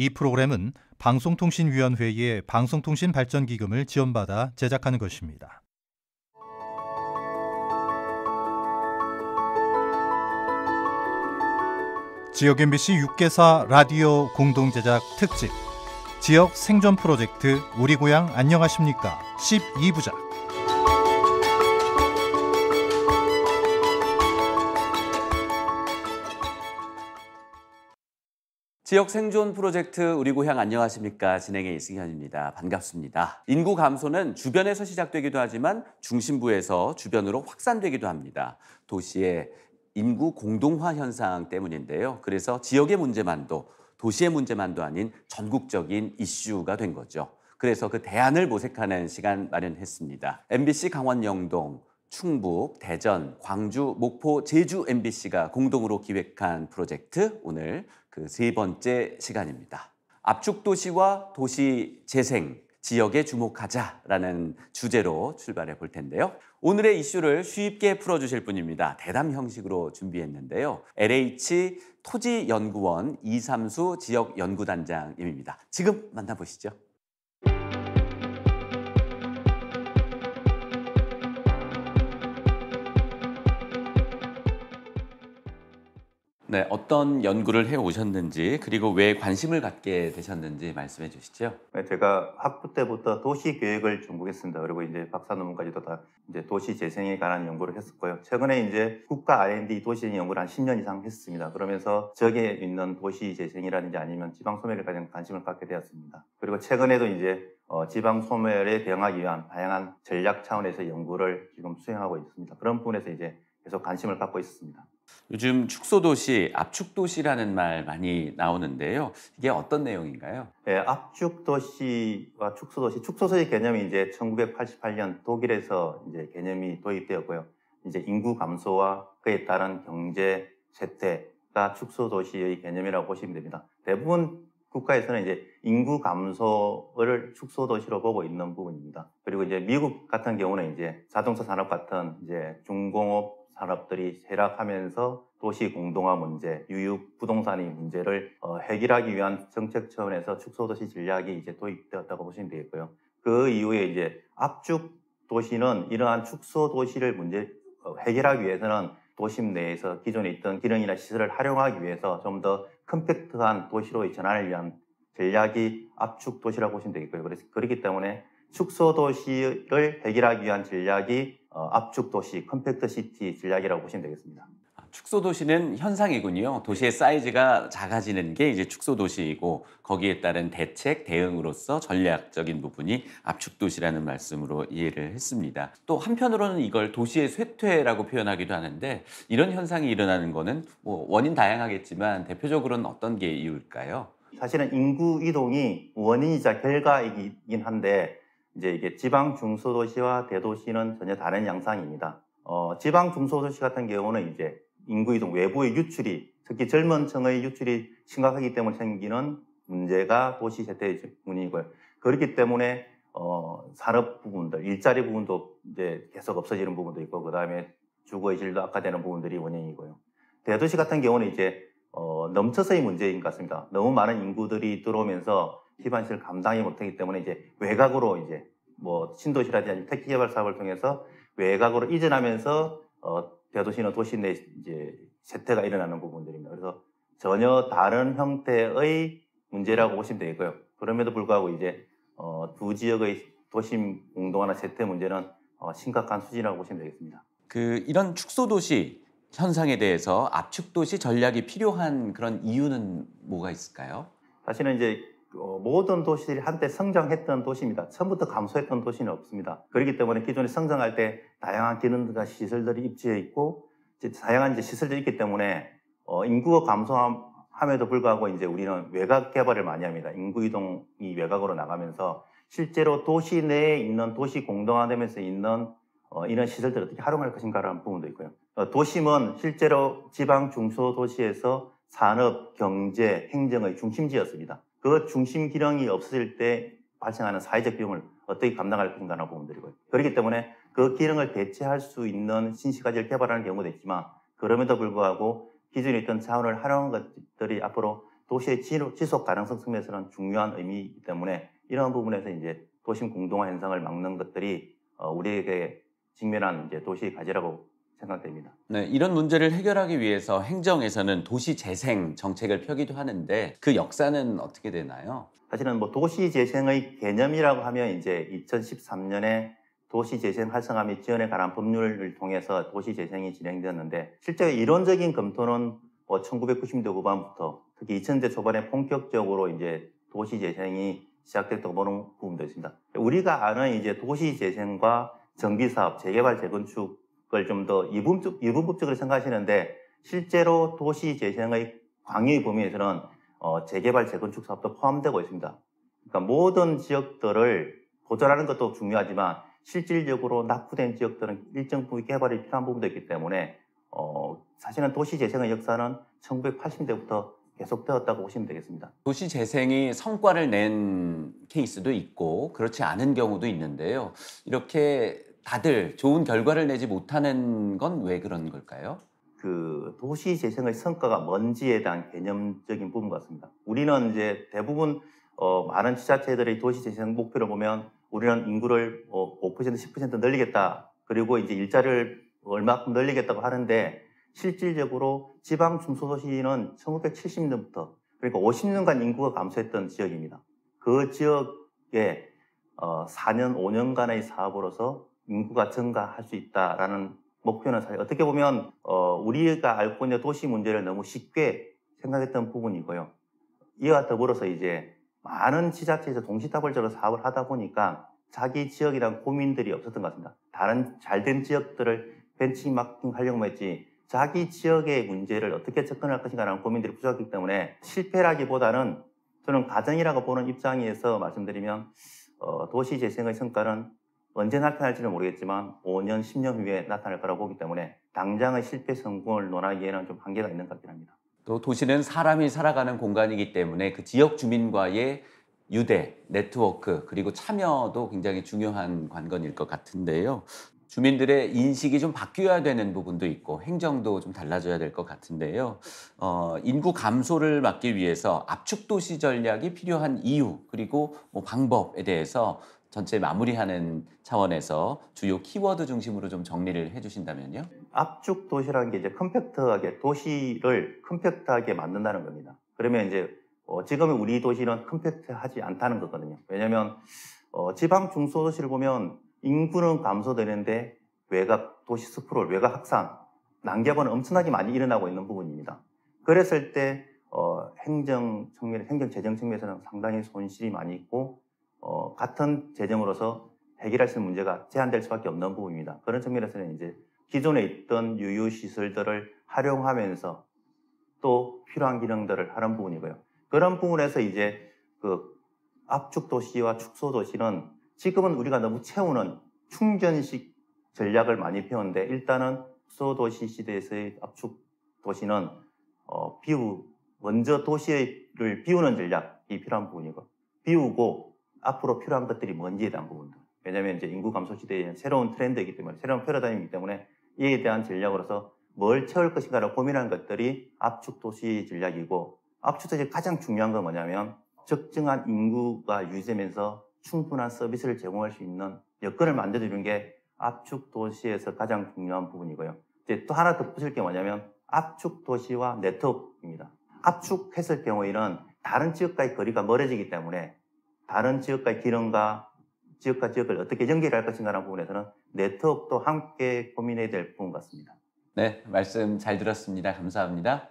이 프로그램은 방송통신위원회의 방송통신발전기금을 지원받아 제작하는 것입니다. 지역 MBC 6개사 라디오 공동 제작 특집 지역 생존 프로젝트 우리 고향 안녕하십니까 12부작 지역 생존 프로젝트 우리 고향 안녕하십니까 진행의 이승현입니다. 반갑습니다. 인구 감소는 주변에서 시작되기도 하지만 중심부에서 주변으로 확산되기도 합니다. 도시의 인구 공동화 현상 때문인데요. 그래서 지역의 문제만도 도시의 문제만도 아닌 전국적인 이슈가 된 거죠. 그래서 그 대안을 모색하는 시간 마련했습니다. MBC 강원 영동, 충북, 대전, 광주, 목포, 제주 MBC가 공동으로 기획한 프로젝트 오늘 그세 번째 시간입니다. 압축 도시와 도시 재생 지역에 주목하자라는 주제로 출발해 볼 텐데요. 오늘의 이슈를 쉽게 풀어주실 분입니다. 대담 형식으로 준비했는데요. LH 토지연구원 이삼수 지역연구단장님입니다. 지금 만나보시죠. 네, 어떤 연구를 해 오셨는지 그리고 왜 관심을 갖게 되셨는지 말씀해 주시죠. 네, 제가 학부 때부터 도시 계획을 전공했습니다. 그리고 이제 박사 논문까지도 다 이제 도시 재생에 관한 연구를 했었고요. 최근에 이제 국가 R&D 도시 연구를 한 10년 이상 했습니다. 그러면서 적에 있는 도시 재생이라든지 아니면 지방 소멸에 관한 관심을 갖게 되었습니다. 그리고 최근에도 이제 어, 지방 소멸에 대응하기 위한 다양한 전략 차원에서 연구를 지금 수행하고 있습니다. 그런 부분에서 이제 계속 관심을 갖고 있습니다. 요즘 축소도시, 압축도시라는 말 많이 나오는데요. 이게 어떤 내용인가요? 네, 압축도시와 축소도시, 축소소의 개념이 이제 1988년 독일에서 이제 개념이 도입되었고요. 이제 인구 감소와 그에 따른 경제 쇠퇴가 축소도시의 개념이라고 보시면 됩니다. 대부분 국가에서는 이제 인구 감소를 축소 도시로 보고 있는 부분입니다. 그리고 이제 미국 같은 경우는 이제 자동차 산업 같은 이제 중공업 산업들이 쇠락하면서 도시 공동화 문제, 유육 부동산의 문제를 어, 해결하기 위한 정책 차원에서 축소 도시 전략이 이제 도입되었다고 보시면 되겠고요. 그 이후에 이제 압축 도시는 이러한 축소 도시를 문제 어, 해결하기 위해서는 도심 내에서 기존에 있던 기능이나 시설을 활용하기 위해서 좀더 컴팩트한 도시로의 전환을 위한 전략이 압축 도시라고 보시면 되겠고요. 그래서 그렇기 때문에 축소 도시를 해결하기 위한 전략이 어, 압축 도시, 컴팩트 시티 전략이라고 보시면 되겠습니다. 축소도시는 현상이군요. 도시의 사이즈가 작아지는 게 이제 축소도시이고 거기에 따른 대책, 대응으로서 전략적인 부분이 압축도시라는 말씀으로 이해를 했습니다. 또 한편으로는 이걸 도시의 쇠퇴라고 표현하기도 하는데 이런 현상이 일어나는 거는 뭐 원인 다양하겠지만 대표적으로는 어떤 게 이유일까요? 사실은 인구 이동이 원인이자 결과이긴 한데 이제 이게 지방 중소도시와 대도시는 전혀 다른 양상입니다. 어, 지방 중소도시 같은 경우는 이제 인구 이동 외부의 유출이 특히 젊은 층의 유출이 심각하기 때문에 생기는 문제가 도시 재테의 문이고요. 그렇기 때문에 어, 산업 부분들, 일자리 부분도 이제 계속 없어지는 부분도 있고, 그 다음에 주거의 질도 악화되는 부분들이 원인이고요. 대도시 같은 경우는 이제 어, 넘쳐서의 문제인 것 같습니다. 너무 많은 인구들이 들어오면서 기반시를 감당이 못하기 때문에 이제 외곽으로 이제 뭐 신도시라든지 택지개발 사업을 통해서 외곽으로 이전하면서 어, 대도시나 도시 내 이제 세태가 일어나는 부분들입니다. 그래서 전혀 다른 형태의 문제라고 보시면 되겠고요. 그럼에도 불구하고 이제 어, 두 지역의 도심 공동화나 세태 문제는 어, 심각한 수준이라고 보시면 되겠습니다. 그 이런 축소 도시 현상에 대해서 압축 도시 전략이 필요한 그런 이유는 뭐가 있을까요? 사실은 이제 어, 모든 도시들이 한때 성장했던 도시입니다. 처음부터 감소했던 도시는 없습니다. 그렇기 때문에 기존에 성장할 때 다양한 기능과 들 시설들이 입지해 있고 다양한 이제 시설들이 있기 때문에 어, 인구가 감소함에도 불구하고 이제 우리는 외곽 개발을 많이 합니다. 인구 이동이 외곽으로 나가면서 실제로 도시 내에 있는 도시 공동화되면서 있는 어, 이런 시설들을 어떻게 활용할 것인가라는 부분도 있고요. 도심은 실제로 지방 중소도시에서 산업, 경제, 행정의 중심지였습니다. 그 중심 기능이 없어질 때 발생하는 사회적 비용을 어떻게 감당할 건가라는 부분들이고요. 그렇기 때문에 그 기능을 대체할 수 있는 신시가지를 개발하는 경우도 있지만 그럼에도 불구하고 기존에 있던 자원을 활용한 것들이 앞으로 도시의 지속 가능성 측면에서는 중요한 의미이기 때문에 이러한 부분에서 이제 도심 공동화 현상을 막는 것들이 어, 우리에게 직면한 이제 도시의 과제라고 생각됩니다. 네, 이런 문제를 해결하기 위해서 행정에서는 도시 재생 정책을 펴기도 하는데 그 역사는 어떻게 되나요? 사실은 뭐 도시 재생의 개념이라고 하면 이제 2013년에 도시 재생 활성화 및 지원에 관한 법률을 통해서 도시 재생이 진행되었는데 실제 이론적인 검토는 1990년대 뭐 후반부터 특히 2000년대 초반에 본격적으로 이제 도시 재생이 시작됐다고 보는 부분도 있습니다. 우리가 아는 이제 도시 재생과 정비사업, 재개발, 재건축 걸좀더 유분적, 유분법적으로 생각하시는데 실제로 도시 재생의 광의 범위에서는 어, 재개발, 재건축 사업도 포함되고 있습니다. 그러니까 모든 지역들을 보존하는 것도 중요하지만 실질적으로 낙후된 지역들은 일정 부위 개발이 필요한 부분도 있기 때문에 어, 사실은 도시 재생의 역사는 1980년대부터 계속되었다고 보시면 되겠습니다. 도시 재생이 성과를 낸 케이스도 있고 그렇지 않은 경우도 있는데요. 이렇게 다들 좋은 결과를 내지 못하는 건 왜 그런 걸까요? 그 도시 재생의 성과가 뭔지에 대한 개념적인 부분 같습니다. 우리는 이제 대부분 어, 많은 지자체들의 도시 재생 목표를 보면 우리는 인구를 어, 5% 10% 늘리겠다 그리고 이제 일자를 얼마큼 늘리겠다고 하는데 실질적으로 지방 중소도시는 1970년부터 그러니까 50년간 인구가 감소했던 지역입니다. 그 지역에 어, 4년 5년간의 사업으로서 인구가 증가할 수 있다라는 목표는 사실 어떻게 보면 어, 우리가 알고 있는 도시 문제를 너무 쉽게 생각했던 부분이고요. 이와 더불어서 이제 많은 지자체에서 동시다발적으로 사업을 하다 보니까 자기 지역이란 고민들이 없었던 것 같습니다. 다른 잘된 지역들을 벤치마킹 하려고 했지 자기 지역의 문제를 어떻게 접근할 것인가라는 고민들이 부족했기 때문에 실패라기보다는 저는 가정이라고 보는 입장에서 말씀드리면 어, 도시 재생의 성과는 언제 나타날지는 모르겠지만 5년, 10년 후에 나타날 거라고 보기 때문에 당장의 실패 성공을 논하기에는 좀 한계가 있는 것 같긴 합니다. 또 도시는 사람이 살아가는 공간이기 때문에 그 지역 주민과의 유대, 네트워크, 그리고 참여도 굉장히 중요한 관건일 것 같은데요. 주민들의 인식이 좀 바뀌어야 되는 부분도 있고 행정도 좀 달라져야 될 것 같은데요. 어, 인구 감소를 막기 위해서 압축 도시 전략이 필요한 이유 그리고 뭐 방법에 대해서 전체 마무리하는 차원에서 주요 키워드 중심으로 좀 정리를 해주신다면요. 압축 도시라는 게 이제 컴팩트하게 도시를 컴팩트하게 만든다는 겁니다. 그러면 이제 어, 지금 우리 도시는 컴팩트하지 않다는 거거든요. 왜냐하면 어, 지방 중소도시를 보면 인구는 감소되는데 외곽 도시 스프롤, 외곽 확산, 난개발은 엄청나게 많이 일어나고 있는 부분입니다. 그랬을 때 어, 행정 측면, 행정 재정 측면에서는 상당히 손실이 많이 있고 어, 같은 재정으로서 해결할 수 있는 문제가 제한될 수밖에 없는 부분입니다. 그런 측면에서는 이제 기존에 있던 유유 시설들을 활용하면서 또 필요한 기능들을 하는 부분이고요. 그런 부분에서 이제 그 압축 도시와 축소 도시는 지금은 우리가 너무 채우는 충전식 전략을 많이 펴는데 일단은 축소 도시 시대에서의 압축 도시는 어, 비우 먼저 도시를 비우는 전략이 필요한 부분이고 비우고 앞으로 필요한 것들이 뭔지에 대한 부분들. 왜냐하면 이제 인구 감소 시대에 새로운 트렌드이기 때문에 새로운 패러다임이기 때문에 이에 대한 전략으로서 뭘 채울 것인가를 고민하는 것들이 압축 도시 전략이고 압축 도시 가장 중요한 건 뭐냐면 적정한 인구가 유지되면서 충분한 서비스를 제공할 수 있는 여건을 만들어주는 게 압축 도시에서 가장 중요한 부분이고요. 이제 또 하나 덧붙일 게 뭐냐면 압축 도시와 네트워크입니다. 압축했을 경우에는 다른 지역과의 거리가 멀어지기 때문에 다른 지역과 의기능과 지역과 지역을 어떻게 연결할 것인가라는 부분에서는 네트워크도 함께 고민해야 될 부분 같습니다. 네, 말씀 잘 들었습니다. 감사합니다.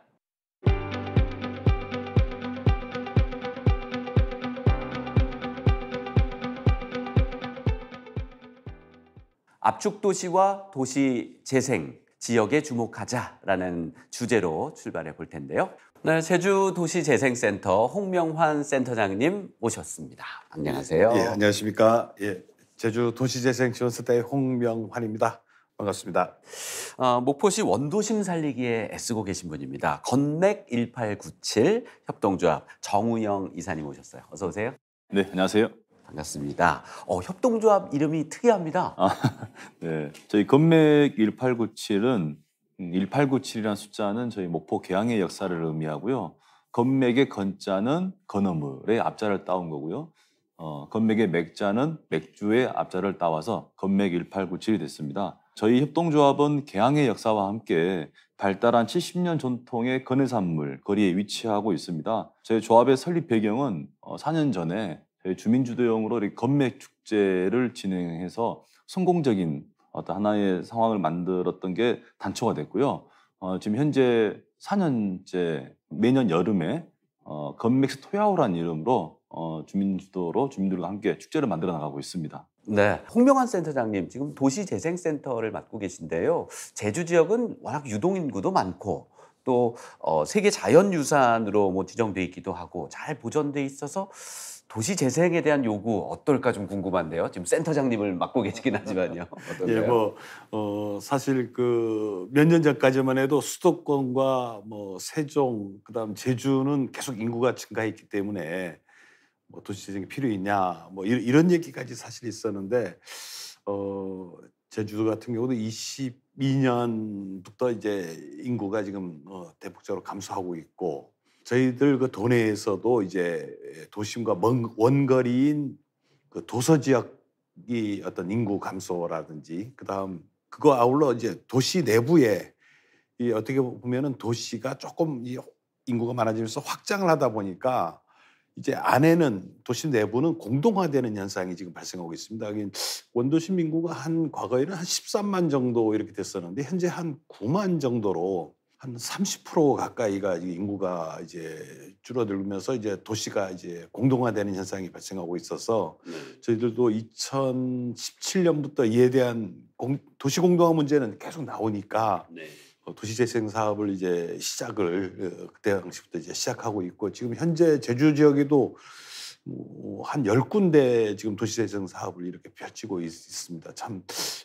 압축 도시와 도시 재생 지역에 주목하자라는 주제로 출발해 볼 텐데요. 네, 제주도시재생센터 홍명환 센터장님 모셨습니다. 안녕하세요. 예, 안녕하십니까. 예, 제주도시재생지원센터의 홍명환입니다. 반갑습니다. 어, 목포시 원도심 살리기에 애쓰고 계신 분입니다. 건맥 1897 협동조합 정우영 이사님 오셨어요. 어서 오세요. 네, 안녕하세요. 반갑습니다. 어, 협동조합 이름이 특이합니다. 아, 네, 저희 건맥 1897은 1897이라는 숫자는 저희 목포 개항의 역사를 의미하고요. 건맥의 건자는 건어물의 앞자를 따온 거고요. 어, 건맥의 맥자는 맥주의 앞자를 따와서 건맥 1897이 됐습니다. 저희 협동조합은 개항의 역사와 함께 발달한 70년 전통의 건해산물 거리에 위치하고 있습니다. 저희 조합의 설립 배경은 4년 어, 전에 저희 주민주도형으로 건맥 축제를 진행해서 성공적인 어떤 하나의 상황을 만들었던 게 단초가 됐고요. 어, 지금 현재 4년째 매년 여름에 어, 건맥스 토야오라는 이름으로 어, 주민주도로 주민들과 함께 축제를 만들어 나가고 있습니다. 네. 홍명환 센터장님, 지금 도시재생센터를 맡고 계신데요. 제주 지역은 워낙 유동인구도 많고 또 어, 세계 자연유산으로 뭐 지정돼 있기도 하고 잘 보존돼 있어서 도시 재생에 대한 요구 어떨까 좀 궁금한데요. 지금 센터장님을 맡고 계시긴 하지만요. 예, 뭐 어, 사실 그 몇 년 전까지만 해도 수도권과 뭐 세종 그다음 제주는 계속 인구가 증가했기 때문에 뭐 도시 재생이 필요 있냐 뭐 이, 이런 얘기까지 사실 있었는데 어, 제주도 같은 경우도 22년부터 이제 인구가 지금 어, 대폭적으로 감소하고 있고 저희들 그 도내에서도 이제 도심과 먼 원거리인 그 도서 지역이 어떤 인구 감소라든지 그다음 그거 아울러 이제 도시 내부에 이 어떻게 보면은 도시가 조금 이 인구가 많아지면서 확장을 하다 보니까 이제 안에는 도시 내부는 공동화되는 현상이 지금 발생하고 있습니다. 원도시 인구가 한 과거에는 한 13만 정도 이렇게 됐었는데 현재 한 9만 정도로 한30% 가까이가 인구가 이제 줄어들면서 이제 도시가 이제 공동화되는 현상이 발생하고 있어서 네. 저희들도 2017년부터 이에 대한 공, 도시 공동화 문제는 계속 나오니까 네. 어, 도시 재생 사업을 이제 시작을 어, 그때 당시부터 이제 시작하고 있고 지금 현재 제주 지역에도 뭐한 열군데 지금 도시재생 사업을 이렇게 펼치고 있, 습니다참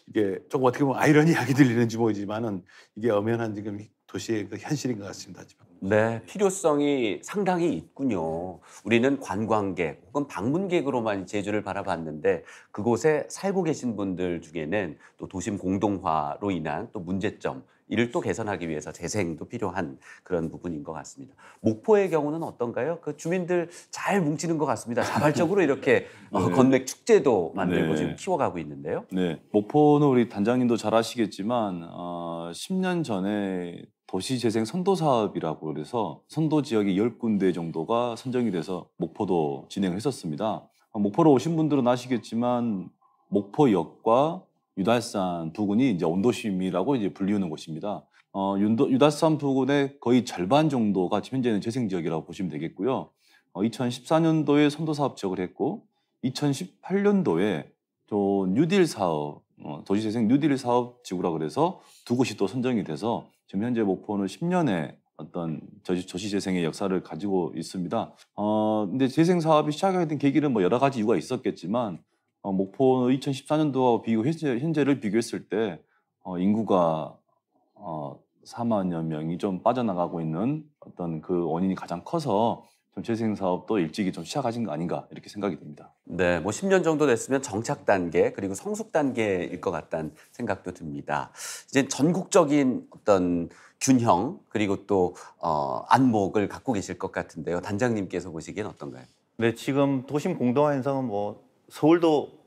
이게 조금 어떻게 보면 아이러니하게 들리는지 모르지만은 이게 엄연한 지금 도시의 그 현실인 것 같습니다. 네, 필요성이 상당히 있군요. 우리는 관광객 혹은 방문객으로만 제주를 바라봤는데 그곳에 살고 계신 분들 중에는 또 도심 공동화로 인한 또 문제점 이를 또 개선하기 위해서 재생도 필요한 그런 부분인 것 같습니다. 목포의 경우는 어떤가요? 그 주민들 잘 뭉치는 것 같습니다. 자발적으로 이렇게 어, 네. 건맥 축제도 만들고 네. 지금 키워가고 있는데요. 네, 목포는 우리 단장님도 잘 아시겠지만 어, 10년 전에 도시재생 선도 사업이라고 그래서 선도 지역이 10군데 정도가 선정이 돼서 목포도 진행을 했었습니다. 목포로 오신 분들은 아시겠지만 목포역과 유달산 부근이 이제 온도심이라고 이제 불리우는 곳입니다. 어, 유달산 부근의 거의 절반 정도가 현재는 재생 지역이라고 보시면 되겠고요. 어, 2014년도에 선도 사업 지역을 했고 2018년도에 또 뉴딜 사업 어, 도시재생 뉴딜 사업 지구라 고해서두 곳이 또 선정이 돼서 지금 현재 목포는 10년의 어떤 저시, 저시재생의 역사를 가지고 있습니다. 어, 근데 재생 사업이 시작하게 된 계기는 뭐 여러 가지 이유가 있었겠지만 어, 목포 는 2014년도와 비교 현재, 현재를 비교했을 때 어, 인구가 어, 4만여 명이 좀 빠져나가고 있는 어떤 그 원인이 가장 커서 재생 사업도 일찍이 좀 시작하신 거 아닌가 이렇게 생각이 됩니다. 네, 뭐 10년 정도 됐으면 정착 단계 그리고 성숙 단계일 것 같다는 생각도 듭니다. 이제 전국적인 어떤 균형 그리고 또 어, 안목을 갖고 계실 것 같은데요. 단장님께서 보시기엔 어떤가요? 네, 지금 도심 공동화 현상은 뭐 서울도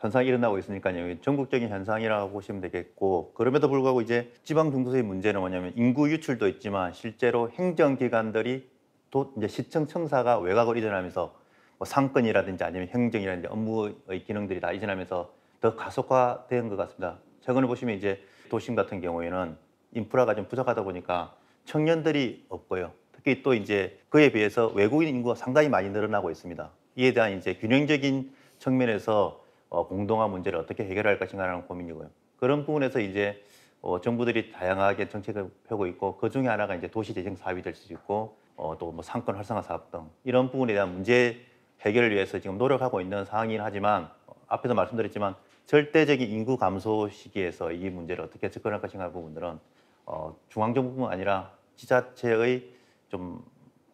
현상이 일어나고 있으니까요. 전국적인 현상이라고 보시면 되겠고 그럼에도 불구하고 이제 지방 중도세의 문제는 뭐냐면 인구 유출도 있지만 실제로 행정기관들이 도, 이제 시청 청사가 외곽을 이전하면서 뭐 상권이라든지 아니면 행정이라든지 업무의 기능들이 다 이전하면서 더 가속화된 것 같습니다. 최근에 보시면 이제 도심 같은 경우에는 인프라가 좀 부족하다 보니까 청년들이 없고요. 특히 또 이제 그에 비해서 외국인 인구가 상당히 많이 늘어나고 있습니다. 이에 대한 이제 균형적인 측면에서 어, 공동화 문제를 어떻게 해결할 것인가라는 고민이고요. 그런 부분에서 이제 어, 정부들이 다양하게 정책을 펴고 있고 그 중에 하나가 이제 도시 재생 사업이 될 수 있고 어, 또뭐 상권 활성화 사업 등 이런 부분에 대한 문제 해결을 위해서 지금 노력하고 있는 상황이긴 하지만 어, 앞에서 말씀드렸지만 절대적인 인구 감소 시기에서 이 문제를 어떻게 접근할 것인가 부분들은 어, 중앙정부뿐 만 아니라 지자체의 좀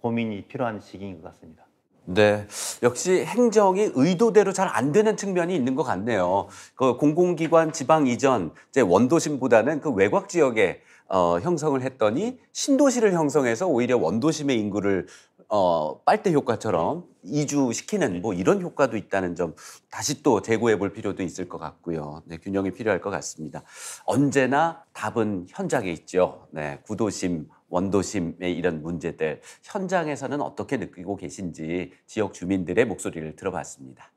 고민이 필요한 시기인 것 같습니다. 네. 역시 행정이 의도대로 잘 안 되는 측면이 있는 것 같네요. 그 공공기관 지방 이전, 이제 원도심보다는 그 외곽 지역에 어, 형성을 했더니 신도시를 형성해서 오히려 원도심의 인구를 어, 빨대 효과처럼 이주시키는 뭐 이런 효과도 있다는 점 다시 또 재고해 볼 필요도 있을 것 같고요. 네, 균형이 필요할 것 같습니다. 언제나 답은 현장에 있죠. 네, 구도심, 원도심의 이런 문제들 현장에서는 어떻게 느끼고 계신지 지역 주민들의 목소리를 들어봤습니다.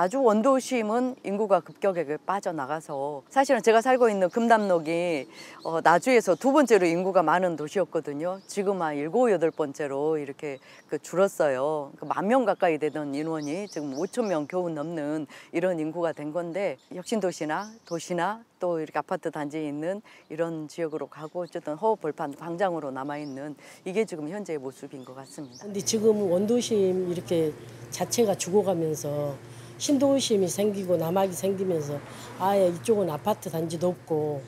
나주 원도심은 인구가 급격하게 빠져나가서 사실은 제가 살고 있는 금담록이 어, 나주에서 두 번째로 인구가 많은 도시였거든요. 지금 한 일곱 여덟 번째로 이렇게 그 줄었어요. 그 만명 그러니까 가까이 되던 인원이 지금 오천 명 겨우 넘는 이런 인구가 된 건데 혁신도시나 도시나 또 이렇게 아파트 단지에 있는 이런 지역으로 가고 어쨌든 허허벌판 광장으로 남아있는 이게 지금 현재의 모습인 것 같습니다. 근데 지금 원도심 이렇게 자체가 죽어가면서 신도심이 생기고 남학이 생기면서 아예 이쪽은 아파트 단지도 없고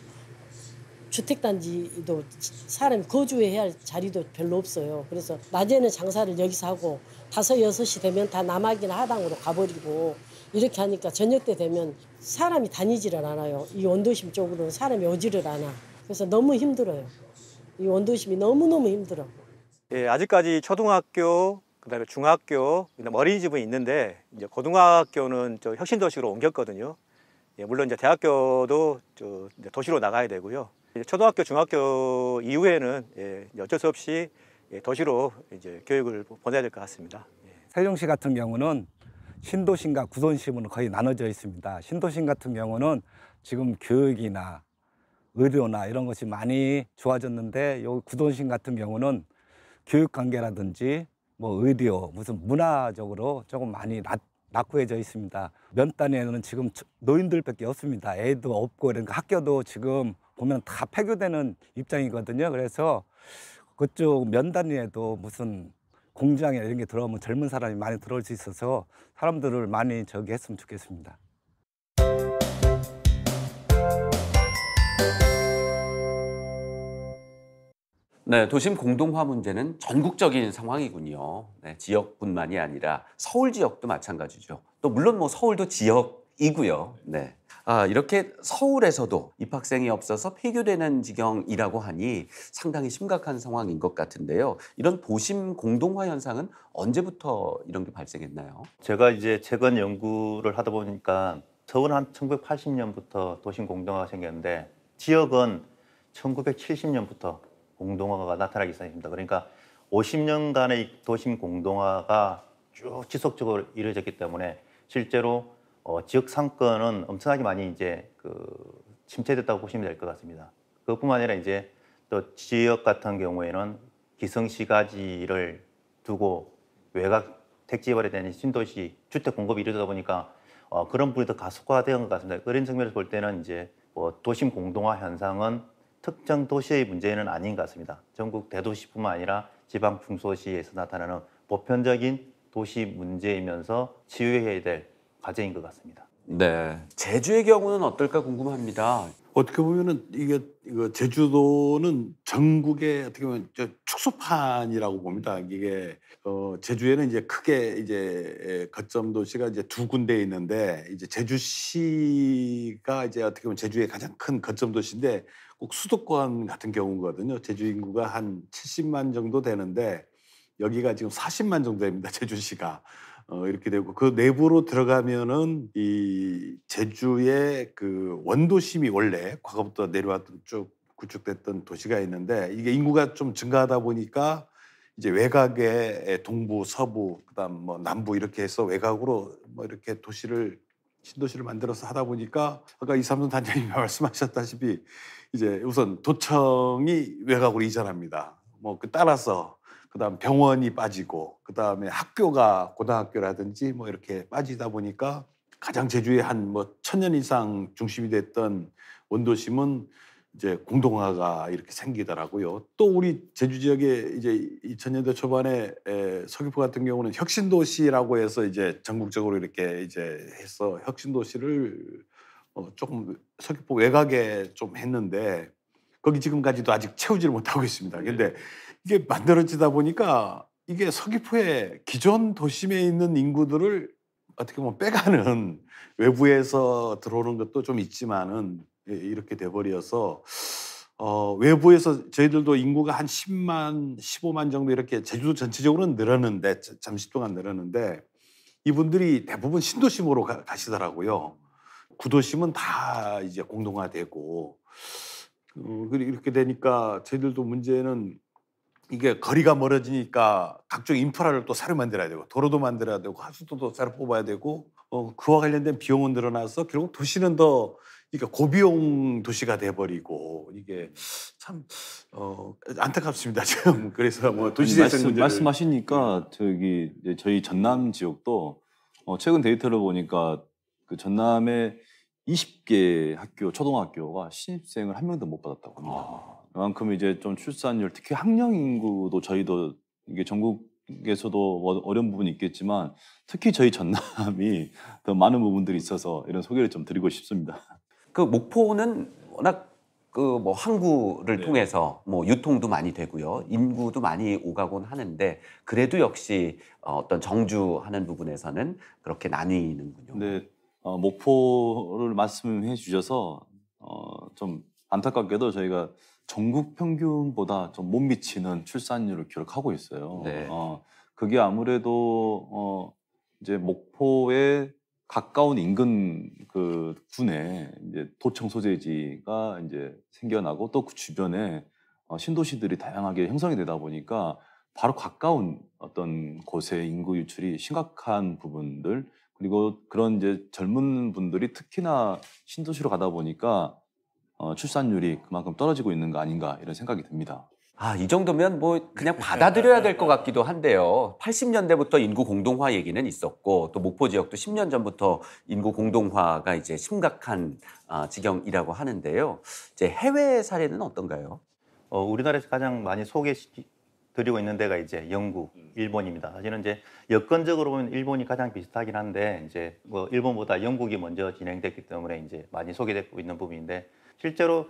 주택단지도 사람이 거주해야 할 자리도 별로 없어요. 그래서 낮에는 장사를 여기서 하고 다섯 여섯 시 되면 다 남학이나 하당으로 가버리고 이렇게 하니까 저녁 때 되면 사람이 다니지를 않아요. 이 원도심 쪽으로는 사람이 오지를 않아. 그래서 너무 힘들어요. 이 원도심이 너무너무 힘들어. 예, 아직까지 초등학교 그다음에 중학교, 그다음 어린이집은 있는데 이제 고등학교는 저 혁신도시로 옮겼거든요. 예, 물론 이제 대학교도 저 이제 도시로 나가야 되고요. 이제 초등학교, 중학교 이후에는 예, 어쩔 수 없이 예, 도시로 이제 교육을 보내야 될 것 같습니다. 예. 세종시 같은 경우는 신도심과 구도심으로 거의 나눠져 있습니다. 신도심 같은 경우는 지금 교육이나 의료나 이런 것이 많이 좋아졌는데 요 구도심 같은 경우는 교육 관계라든지 뭐 의료, 무슨 문화적으로 조금 많이 낫 낙후해져 있습니다. 면단에는 지금 노인들밖에 없습니다. 애도 없고 그러니까 학교도 지금 보면 다 폐교되는 입장이거든요. 그래서 그쪽 면단위에도 무슨 공장에 이런 게 들어오면 젊은 사람이 많이 들어올 수 있어서 사람들을 많이 저기 했으면 좋겠습니다. 네, 도심 공동화 문제는 전국적인 상황이군요. 네, 지역뿐만이 아니라 서울 지역도 마찬가지죠. 또 물론 뭐 서울도 지역이고요. 네. 아, 이렇게 서울에서도 입학생이 없어서 폐교되는 지경이라고 하니 상당히 심각한 상황인 것 같은데요. 이런 도심 공동화 현상은 언제부터 이런 게 발생했나요? 제가 이제 최근 연구를 하다 보니까 서울 한 1980년부터 도심 공동화가 생겼는데 지역은 1970년부터 공동화가 나타나기 시작했습니다 그러니까 50년간의 도심 공동화가 쭉 지속적으로 이루어졌기 때문에 실제로 어, 지역 상권은 엄청나게 많이 이제 그 침체됐다고 보시면 될 것 같습니다. 그것뿐만 아니라 이제 또 지역 같은 경우에는 기성시가지를 두고 외곽 택지발에 대한 신도시 주택 공급이 이러다 루어 보니까 어, 그런 부분이 더 가속화된 것 같습니다. 그런 측면에서 볼 때는 이제 뭐 도심 공동화 현상은 특정 도시의 문제는 아닌 것 같습니다. 전국 대도시뿐만 아니라 지방 중소시에서 나타나는 보편적인 도시 문제이면서 치유해야 될 과제인 것 같습니다. 네, 제주의 경우는 어떨까 궁금합니다. 어떻게 보면은 이게 이거 제주도는 전국의 어떻게 보면 저 축소판이라고 봅니다. 이게 어 제주에는 이제 크게 이제 거점 도시가 이제 두 군데 있는데 이제 제주시가 이제 어떻게 보면 제주의 가장 큰 거점 도시인데 꼭 수도권 같은 경우거든요. 제주 인구가 한 70만 정도 되는데 여기가 지금 40만 정도 됩니다. 제주시가. 어, 이렇게 되고 그 내부로 들어가면은 이 제주의 그 원도심이 원래 과거부터 내려왔던 쭉 구축됐던 도시가 있는데 이게 인구가 좀 증가하다 보니까 이제 외곽에 동부, 서부, 그다음 뭐 남부 이렇게 해서 외곽으로 뭐 이렇게 도시를 신도시를 만들어서 하다 보니까 아까 이삼선 단장님이 말씀하셨다시피 이제 우선 도청이 외곽으로 이전합니다. 뭐 그 따라서 그다음 병원이 빠지고 그다음에 학교가 고등학교라든지 뭐 이렇게 빠지다 보니까 가장 제주의 한 뭐 천년 이상 중심이 됐던 원도심은 이제 공동화가 이렇게 생기더라고요. 또 우리 제주 지역에 이제 2000년대 초반에 에, 서귀포 같은 경우는 혁신도시라고 해서 이제 전국적으로 이렇게 이제 해서 혁신도시를 어, 조금 서귀포 외곽에 좀 했는데 거기 지금까지도 아직 채우지를 못하고 있습니다. 네. 근데 이게 만들어지다 보니까 이게 서귀포의 기존 도심에 있는 인구들을 어떻게 보면 빼가는 외부에서 들어오는 것도 좀 있지만은 예, 이렇게 돼버려서 어, 외부에서 저희들도 인구가 한 10만, 15만 정도 이렇게 제주도 전체적으로는 늘었는데 잠시 동안 늘었는데 이분들이 대부분 신도심으로 가, 시더라고요 구도심은 다 이제 공동화되고 어, 이렇게 되니까 저희들도 문제는 이게 거리가 멀어지니까 각종 인프라를 또 새로 만들어야 되고 도로도 만들어야 되고 하수도도 새로 뽑아야 되고 어, 그와 관련된 비용은 늘어나서 결국 도시는 더 이게 고비용 도시가 돼버리고 이게 참 어, 안타깝습니다 지금 그래서 뭐 도시 재생 말씀, 문제 말씀하시니까 예. 저기 저희 전남 지역도 어, 최근 데이터를 보니까 그 전남의 20개 학교 초등학교가 신입생을 한 명도 못 받았다고 합니다. 아. 그만큼 이제 좀 출산율 특히 학령 인구도 저희도 이게 전국에서도 어, 어려운 부분이 있겠지만 특히 저희 전남이 더 많은 부분들이 있어서 이런 소개를 좀 드리고 싶습니다. 그 목포는 워낙 그 뭐 항구를 네. 통해서 뭐 유통도 많이 되고요. 인구도 많이 오가곤 하는데 그래도 역시 어, 어떤 정주하는 부분에서는 그렇게 나뉘는군요. 네. 어, 목포를 말씀해 주셔서 어, 좀 안타깝게도 저희가 전국 평균보다 좀 못 미치는 출산율을 기록하고 있어요. 네. 어, 그게 아무래도 어, 이제 목포에 가까운 인근 그 군에 이제 도청 소재지가 이제 생겨나고 또 그 주변에 어, 신도시들이 다양하게 형성이 되다 보니까 바로 가까운 어떤 곳의 인구 유출이 심각한 부분들 그리고 그런 이제 젊은 분들이 특히나 신도시로 가다 보니까 어, 출산율이 그만큼 떨어지고 있는 거 아닌가 이런 생각이 듭니다. 아, 이 정도면 뭐 그냥 받아들여야 될 것 같기도 한데요. 80년대부터 인구 공동화 얘기는 있었고 또 목포 지역도 10년 전부터 인구 공동화가 이제 심각한 아, 지경이라고 하는데요. 이제 해외 사례는 어떤가요? 어, 우리나라에서 가장 많이 소개시 드리고 있는 데가 이제 영국, 음. 일본입니다. 사실은 이제 여건적으로 보면 일본이 가장 비슷하긴 한데 이제 뭐 일본보다 영국이 먼저 진행됐기 때문에 이제 많이 소개되고 있는 부분인데 실제로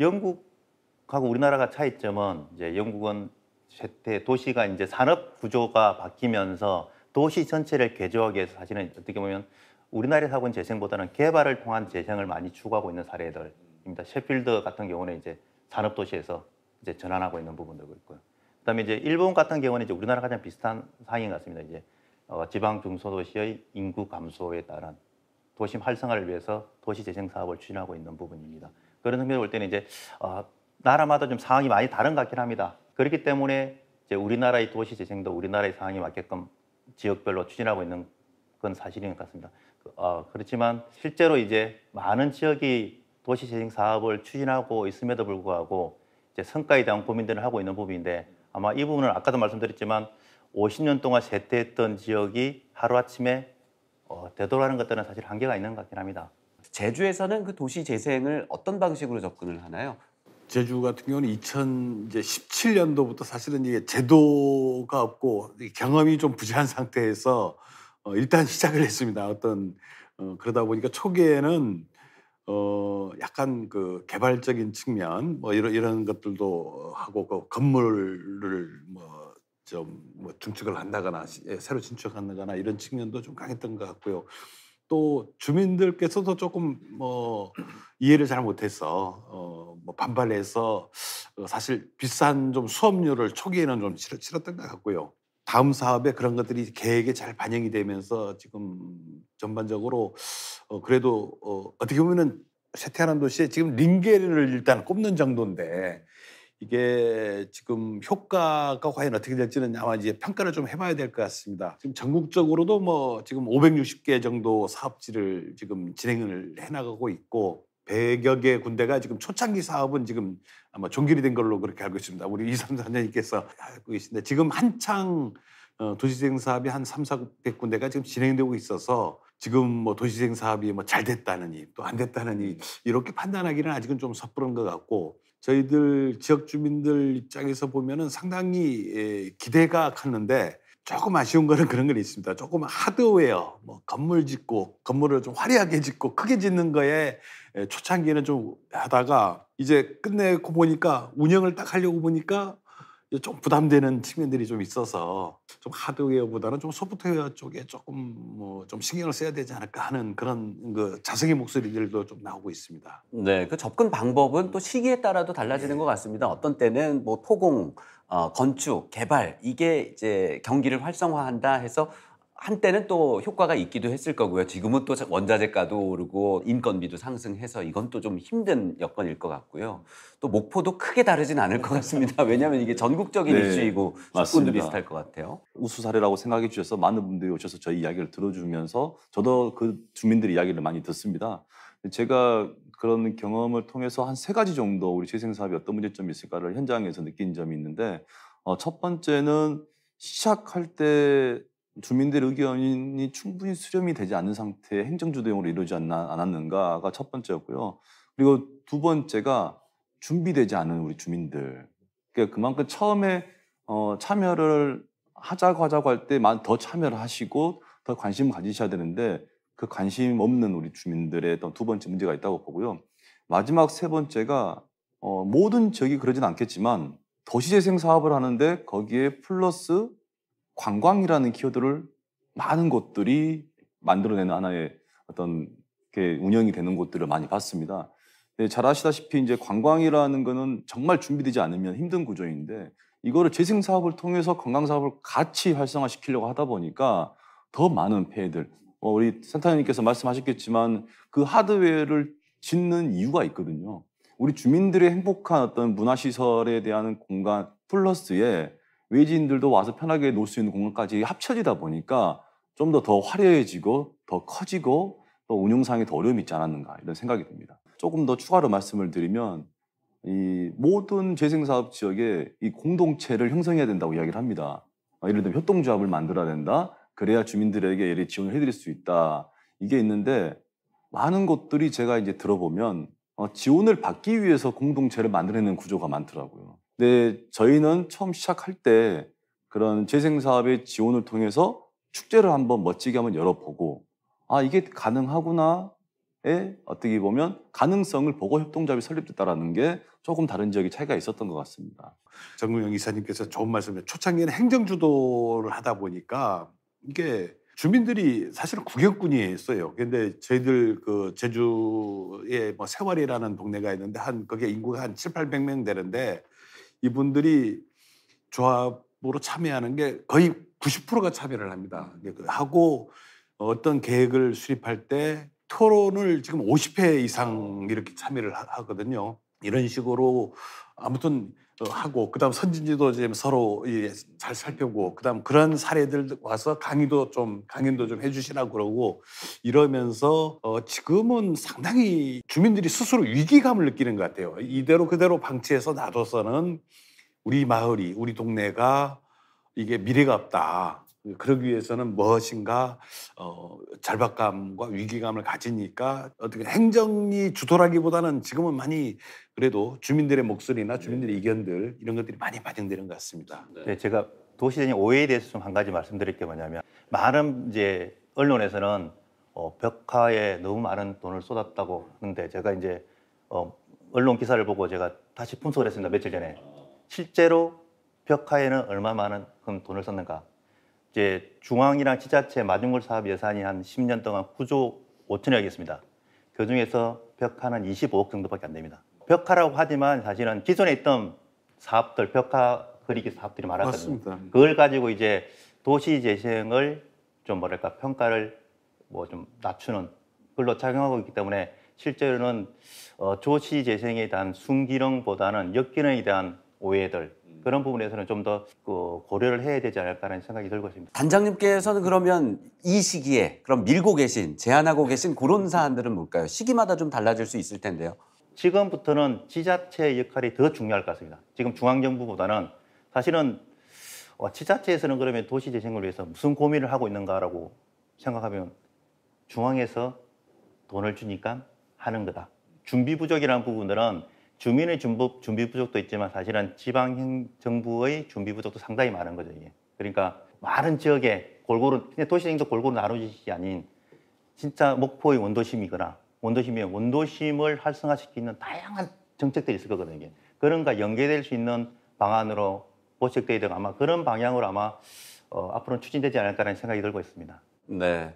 영국하고 우리나라가 차이점은 이제 영국은 세태 도시가 이제 산업 구조가 바뀌면서 도시 전체를 개조하기 위해서 사실은 어떻게 보면 우리나라의 사고는 재생보다는 개발을 통한 재생을 많이 추구하고 있는 사례들입니다. 셰필드 같은 경우는 이제 산업 도시에서 이제 전환하고 있는 부분도 있고요. 그다음에 이제 일본 같은 경우는 이제 우리나라 가장 비슷한 상황인 것 같습니다. 이제 어, 지방 중소도시의 인구 감소에 따른 도심 활성화를 위해서 도시 재생 사업을 추진하고 있는 부분입니다. 그런 측면에볼 때는 이제 어, 나라마다 좀 상황이 많이 다른 것 같긴 합니다. 그렇기 때문에 이제 우리나라의 도시 재생도 우리나라의 상황에 맞게끔 지역별로 추진하고 있는 건 사실인 것 같습니다. 그, 어, 그렇지만 실제로 이제 많은 지역이 도시 재생 사업을 추진하고 있음에도 불구하고 이제 성과에 대한 고민들을 하고 있는 부분인데 아마 이부분을 아까도 말씀드렸지만 50년 동안 제때했던 지역이 하루아침에 어, 되돌아가는 것들은 사실 한계가 있는 것 같긴 합니다. 제주에서는 그 도시 재생을 어떤 방식으로 접근을 하나요? 제주 같은 경우는 2017년도부터 사실은 이게 제도가 없고 경험이 좀 부재한 상태에서 어, 일단 시작을 했습니다. 어떤 어, 그러다 보니까 초기에는 어 약간 그 개발적인 측면 뭐 이런 이런 것들도 하고 그 건물을 뭐 좀 뭐 증축을 한다거나 예, 새로 신축한다거나 이런 측면도 좀 강했던 것 같고요. 또 주민들께서도 조금 뭐 이해를 잘 못해서 어뭐 반발해서 어, 사실 비싼 좀 수업료를 초기에는 좀 치렀던 것 같고요. 다음 사업에 그런 것들이 계획에 잘 반영이 되면서 지금 전반적으로 어, 그래도 어, 어떻게 보면은 세태하는 도시에 지금 링겔을 일단 꼽는 정도인데 이게 지금 효과가 과연 어떻게 될지는 아마 이제 평가를 좀 해봐야 될 것 같습니다. 지금 전국적으로도 뭐 지금 560개 정도 사업지를 지금 진행을 해나가고 있고 100여 개 군대가 지금 초창기 사업은 지금 아마 종결이 된 걸로 그렇게 알고 있습니다. 우리 이삼사장님께서 알고 계신데 지금 한창 어, 도시재생 사업이 한 3, 400군데가 지금 진행되고 있어서 지금 뭐도시생 사업이 뭐 잘 됐다느니 또 안 됐다느니 이렇게 판단하기는 아직은 좀 섣부른 것 같고 저희들 지역 주민들 입장에서 보면은 상당히 예, 기대가 컸는데 조금 아쉬운 거는 그런 건 있습니다. 조금 하드웨어, 뭐 건물 짓고 건물을 좀 화려하게 짓고 크게 짓는 거에 예, 초창기에는 좀 하다가 이제 끝내고 보니까 운영을 딱 하려고 보니까 좀 부담되는 측면들이 좀 있어서 좀 하드웨어보다는 좀 소프트웨어 쪽에 조금 뭐 좀 신경을 써야 되지 않을까 하는 그런 그 자성의 목소리들도 좀 나오고 있습니다. 네, 그 접근 방법은 또 시기에 따라도 달라지는 네. 것 같습니다. 어떤 때는 뭐 토공, 어, 건축, 개발 이게 이제 경기를 활성화한다 해서 한때는 또 효과가 있기도 했을 거고요. 지금은 또 원자재가도 오르고 인건비도 상승해서 이건 또 좀 힘든 여건일 것 같고요. 또 목포도 크게 다르진 않을 것 같습니다. 왜냐하면 이게 전국적인 네, 이슈이고 조건도 비슷할 것 같아요. 우수 사례라고 생각해 주셔서 많은 분들이 오셔서 저희 이야기를 들어주면서 저도 그 주민들의 이야기를 많이 듣습니다. 제가 그런 경험을 통해서 한 세 가지 정도 우리 재생사업이 어떤 문제점이 있을까를 현장에서 느낀 점이 있는데 어, 첫 번째는 시작할 때 주민들의 의견이 충분히 수렴이 되지 않는 상태에 행정주 도형으로이루어지 않나, 않았는가가 첫 번째였고요. 그리고 두 번째가 준비되지 않은 우리 주민들. 그러니까 그만큼 처음에 어, 참여를 하자고 하자고 할때더 참여를 하시고 더 관심을 가지셔야 되는데 그 관심 없는 우리 주민들의 어떤 두 번째 문제가 있다고 보고요. 마지막 세 번째가 어, 모든 지역이 그러진 않겠지만 도시재생 사업을 하는데 거기에 플러스 관광이라는 키워드를 많은 곳들이 만들어내는 하나의 어떤 운영이 되는 곳들을 많이 봤습니다. 네, 잘 아시다시피 이제 관광이라는 거는 정말 준비되지 않으면 힘든 구조인데 이거를 재생 사업을 통해서 관광 사업을 같이 활성화시키려고 하다 보니까 더 많은 폐해들 어, 우리 센터장님께서 말씀하셨겠지만 그 하드웨어를 짓는 이유가 있거든요. 우리 주민들의 행복한 어떤 문화시설에 대한 공간 플러스에 외지인들도 와서 편하게 놀 수 있는 공간까지 합쳐지다 보니까 좀 더 더 화려해지고 더 커지고 또 운영상에 더 어려움이 있지 않았는가 이런 생각이 듭니다. 조금 더 추가로 말씀을 드리면 이 모든 재생사업 지역에 이 공동체를 형성해야 된다고 이야기를 합니다. 어, 예를 들면 협동조합을 만들어야 된다. 그래야 주민들에게 예를 지원을 해드릴 수 있다. 이게 있는데 많은 것들이 제가 이제 들어보면 어, 지원을 받기 위해서 공동체를 만들어내는 구조가 많더라고요. 근데 네, 저희는 처음 시작할 때 그런 재생사업의 지원을 통해서 축제를 한번 멋지게 한번 열어보고 아 이게 가능하구나에 어떻게 보면 가능성을 보고 협동조합이 설립됐다라는 게 조금 다른 지역의 차이가 있었던 것 같습니다. 정근영 이사님께서 좋은 말씀을 초창기에는 행정 주도를 하다 보니까 이게 주민들이 사실은 구경꾼이었어요. 근데 저희들 그제주의뭐 세월이라는 동네가 있는데 한 거기에 인구가 한 7, 800명 되는데 이분들이 조합으로 참여하는 게 거의 90%가 참여를 합니다. 음. 그 하고 어떤 계획을 수립할 때 토론을 지금 50회 이상 이렇게 참여를 하거든요. 이런 식으로 아무튼 어, 하고 그다음 선진지도 지금 서로 잘 살펴보고 그다음 그런 사례들 와서 강의도 좀 강연도 좀 해주시라고 그러고 이러면서 어 지금은 상당히 주민들이 스스로 위기감을 느끼는 것 같아요. 이대로 그대로 방치해서 놔둬서는 우리 마을이 우리 동네가 이게 미래가 없다. 그러기 위해서는 무엇인가 어, 절박감과 위기감을 가지니까 어떻게 행정이 주도라기보다는 지금은 많이 그래도 주민들의 목소리나 네. 주민들의 네. 의견들 이런 것들이 많이 반영되는 것 같습니다. 네, 네 제가 도시재생 오해에 대해서 좀 한 가지 말씀드릴 게 뭐냐면 많은 이제 언론에서는 어, 벽화에 너무 많은 돈을 쏟았다고 하는데 제가 이제 어, 언론 기사를 보고 제가 다시 분석을 했습니다 며칠 전에 아. 실제로 벽화에는 얼마 많은 그 돈을 썼는가 이제 중앙이랑 지자체 마중물 사업 예산이 한 10년 동안 9조 5천억이 있습니다. 그 중에서 벽화는 25억 정도밖에 안 됩니다. 벽화라고 하지만 사실은 기존에 있던 사업들, 벽화 그리기 사업들이 많았거든요. 맞습니다. 그걸 가지고 이제 도시 재생을 좀 뭐랄까 평가를 뭐 좀 낮추는 걸로 작용하고 있기 때문에 실제로는 어, 조시 재생에 대한 순기능보다는 역기능에 대한 오해들 그런 부분에서는 좀더 그 고려를 해야 되지 않을까라는 생각이 들고 있습니다. 단장님께서는 그러면 이 시기에 그럼 밀고 계신 제안하고 계신 그런 사안들은 뭘까요? 시기마다 좀 달라질 수 있을 텐데요. 지금부터는 지자체의 역할이 더 중요할 것 같습니다. 지금 중앙정부보다는 사실은 어, 지자체에서는 그러면 도시재생을 위해서 무슨 고민을 하고 있는가라고 생각하면 중앙에서 돈을 주니까 하는 거다. 준비 부족이라는 부분들은 주민의 준비 부족도 있지만 사실은 지방 행 정부의 준비 부족도 상당히 많은 거죠 이게. 그러니까 많은 지역에 골고루 도시행정 골고루 나눠지지 않은 진짜 목포의 원도심이거나 원도심의 원도심을 활성화시키는 다양한 정책들이 있을 거거든요 이게. 그런가 연계될 수 있는 방안으로 보책돼야 되고 아마 그런 방향으로 아마 어, 앞으로는 추진되지 않을까라는 생각이 들고 있습니다. 네.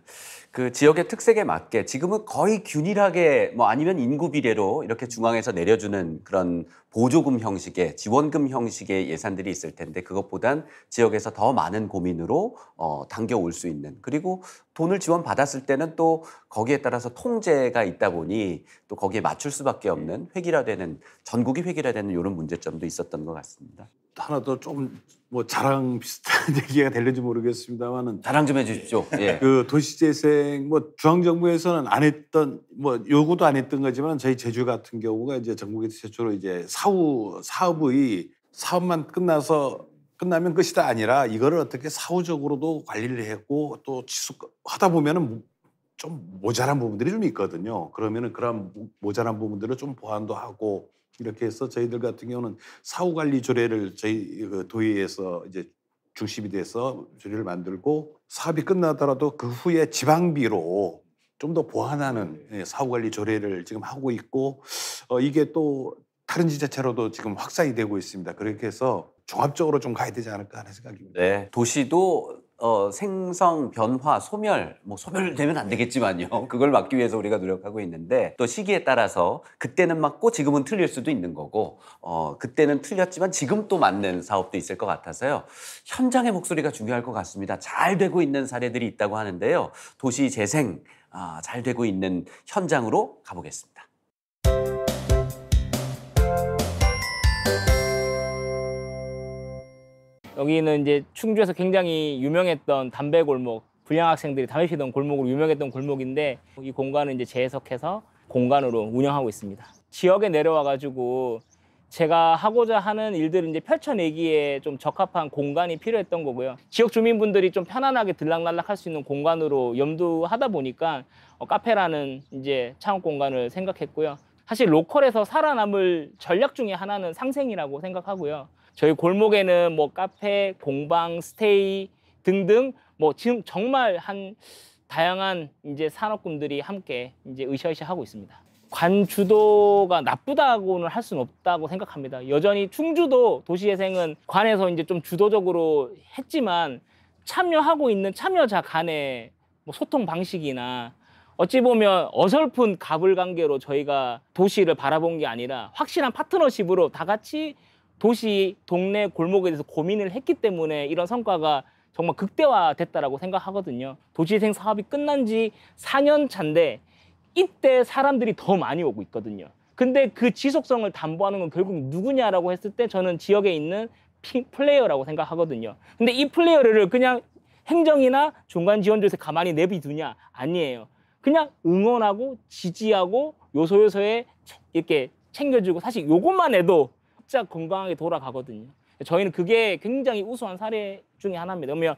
그 지역의 특색에 맞게 지금은 거의 균일하게 뭐 아니면 인구 비례로 이렇게 중앙에서 내려주는 그런 보조금 형식의 지원금 형식의 예산들이 있을 텐데 그것보단 지역에서 더 많은 고민으로 어, 당겨올 수 있는 그리고 돈을 지원받았을 때는 또 거기에 따라서 통제가 있다 보니 또 거기에 맞출 수밖에 없는 획일화되는 네. 전국이 획일화되는 이런 문제점도 있었던 것 같습니다. 하나 더 조금 뭐 자랑 비슷한 얘기가 될는지 모르겠습니다만은 자랑 좀 해주십시오. 예. 그 도시재생 뭐 중앙정부에서는 안 했던 뭐 요구도 안 했던 거지만 저희 제주 같은 경우가 이제 전국에서 최초로 이제 사후 사업의 사업만 끝나서 끝나면 끝이다 아니라 이거를 어떻게 사후적으로도 관리를 했고 또 지속하다 보면은 좀 모자란 부분들이 좀 있거든요. 그러면은 그런 모자란 부분들을 좀 보완도 하고 이렇게 해서 저희들 같은 경우는 사후관리 조례를 저희 그 도의에서 이제 중심이 돼서 조례를 만들고 사업이 끝나더라도 그 후에 지방비로 좀 더 보완하는 네. 예, 사후관리 조례를 지금 하고 있고 어, 이게 또 다른 지자체로도 지금 확산이 되고 있습니다. 그렇게 해서 종합적으로 좀 가야 되지 않을까 하는 생각입니다. 네. 도시도 어, 생성, 변화, 소멸, 뭐 소멸되면 안 되겠지만요. 그걸 막기 위해서 우리가 노력하고 있는데 또 시기에 따라서 그때는 맞고 지금은 틀릴 수도 있는 거고 어, 그때는 틀렸지만 지금 또 맞는 사업도 있을 것 같아서요. 현장의 목소리가 중요할 것 같습니다. 잘 되고 있는 사례들이 있다고 하는데요. 도시 재생, 아, 잘 되고 있는 현장으로 가보겠습니다. 여기는 이제 충주에서 굉장히 유명했던 담배 골목, 불량 학생들이 담배 피던 골목으로 유명했던 골목인데 이 공간을 이제 재해석해서 공간으로 운영하고 있습니다. 지역에 내려와 가지고 제가 하고자 하는 일들을 이제 펼쳐내기에 좀 적합한 공간이 필요했던 거고요. 지역 주민분들이 좀 편안하게 들락날락할 수 있는 공간으로 염두하다 보니까 어, 카페라는 이제 창업 공간을 생각했고요. 사실 로컬에서 살아남을 전략 중에 하나는 상생이라고 생각하고요. 저희 골목에는 뭐 카페, 공방, 스테이 등등 뭐 지금 정말 한 다양한 이제 산업군들이 함께 이제 으쌰으쌰 하고 있습니다. 관주도가 나쁘다고는 할 수는 없다고 생각합니다. 여전히 충주도 도시재생은 관에서 이제 좀 주도적으로 했지만 참여하고 있는 참여자 간의 뭐 소통 방식이나 어찌 보면 어설픈 갑을 관계로 저희가 도시를 바라본 게 아니라 확실한 파트너십으로 다 같이 도시 동네 골목에 대해서 고민을 했기 때문에 이런 성과가 정말 극대화됐다라고 생각하거든요. 도시재생 사업이 끝난 지 4년 차인데 이때 사람들이 더 많이 오고 있거든요. 근데 그 지속성을 담보하는 건 결국 누구냐라고 했을 때 저는 지역에 있는 플레이어라고 생각하거든요. 근데 이 플레이어를 그냥 행정이나 중간 지원조에서 가만히 내비두냐 아니에요. 그냥 응원하고 지지하고 요소요소에 이렇게 챙겨주고 사실 요것만 해도 진짜 건강하게 돌아가거든요. 저희는 그게 굉장히 우수한 사례 중에 하나입니다. 그러면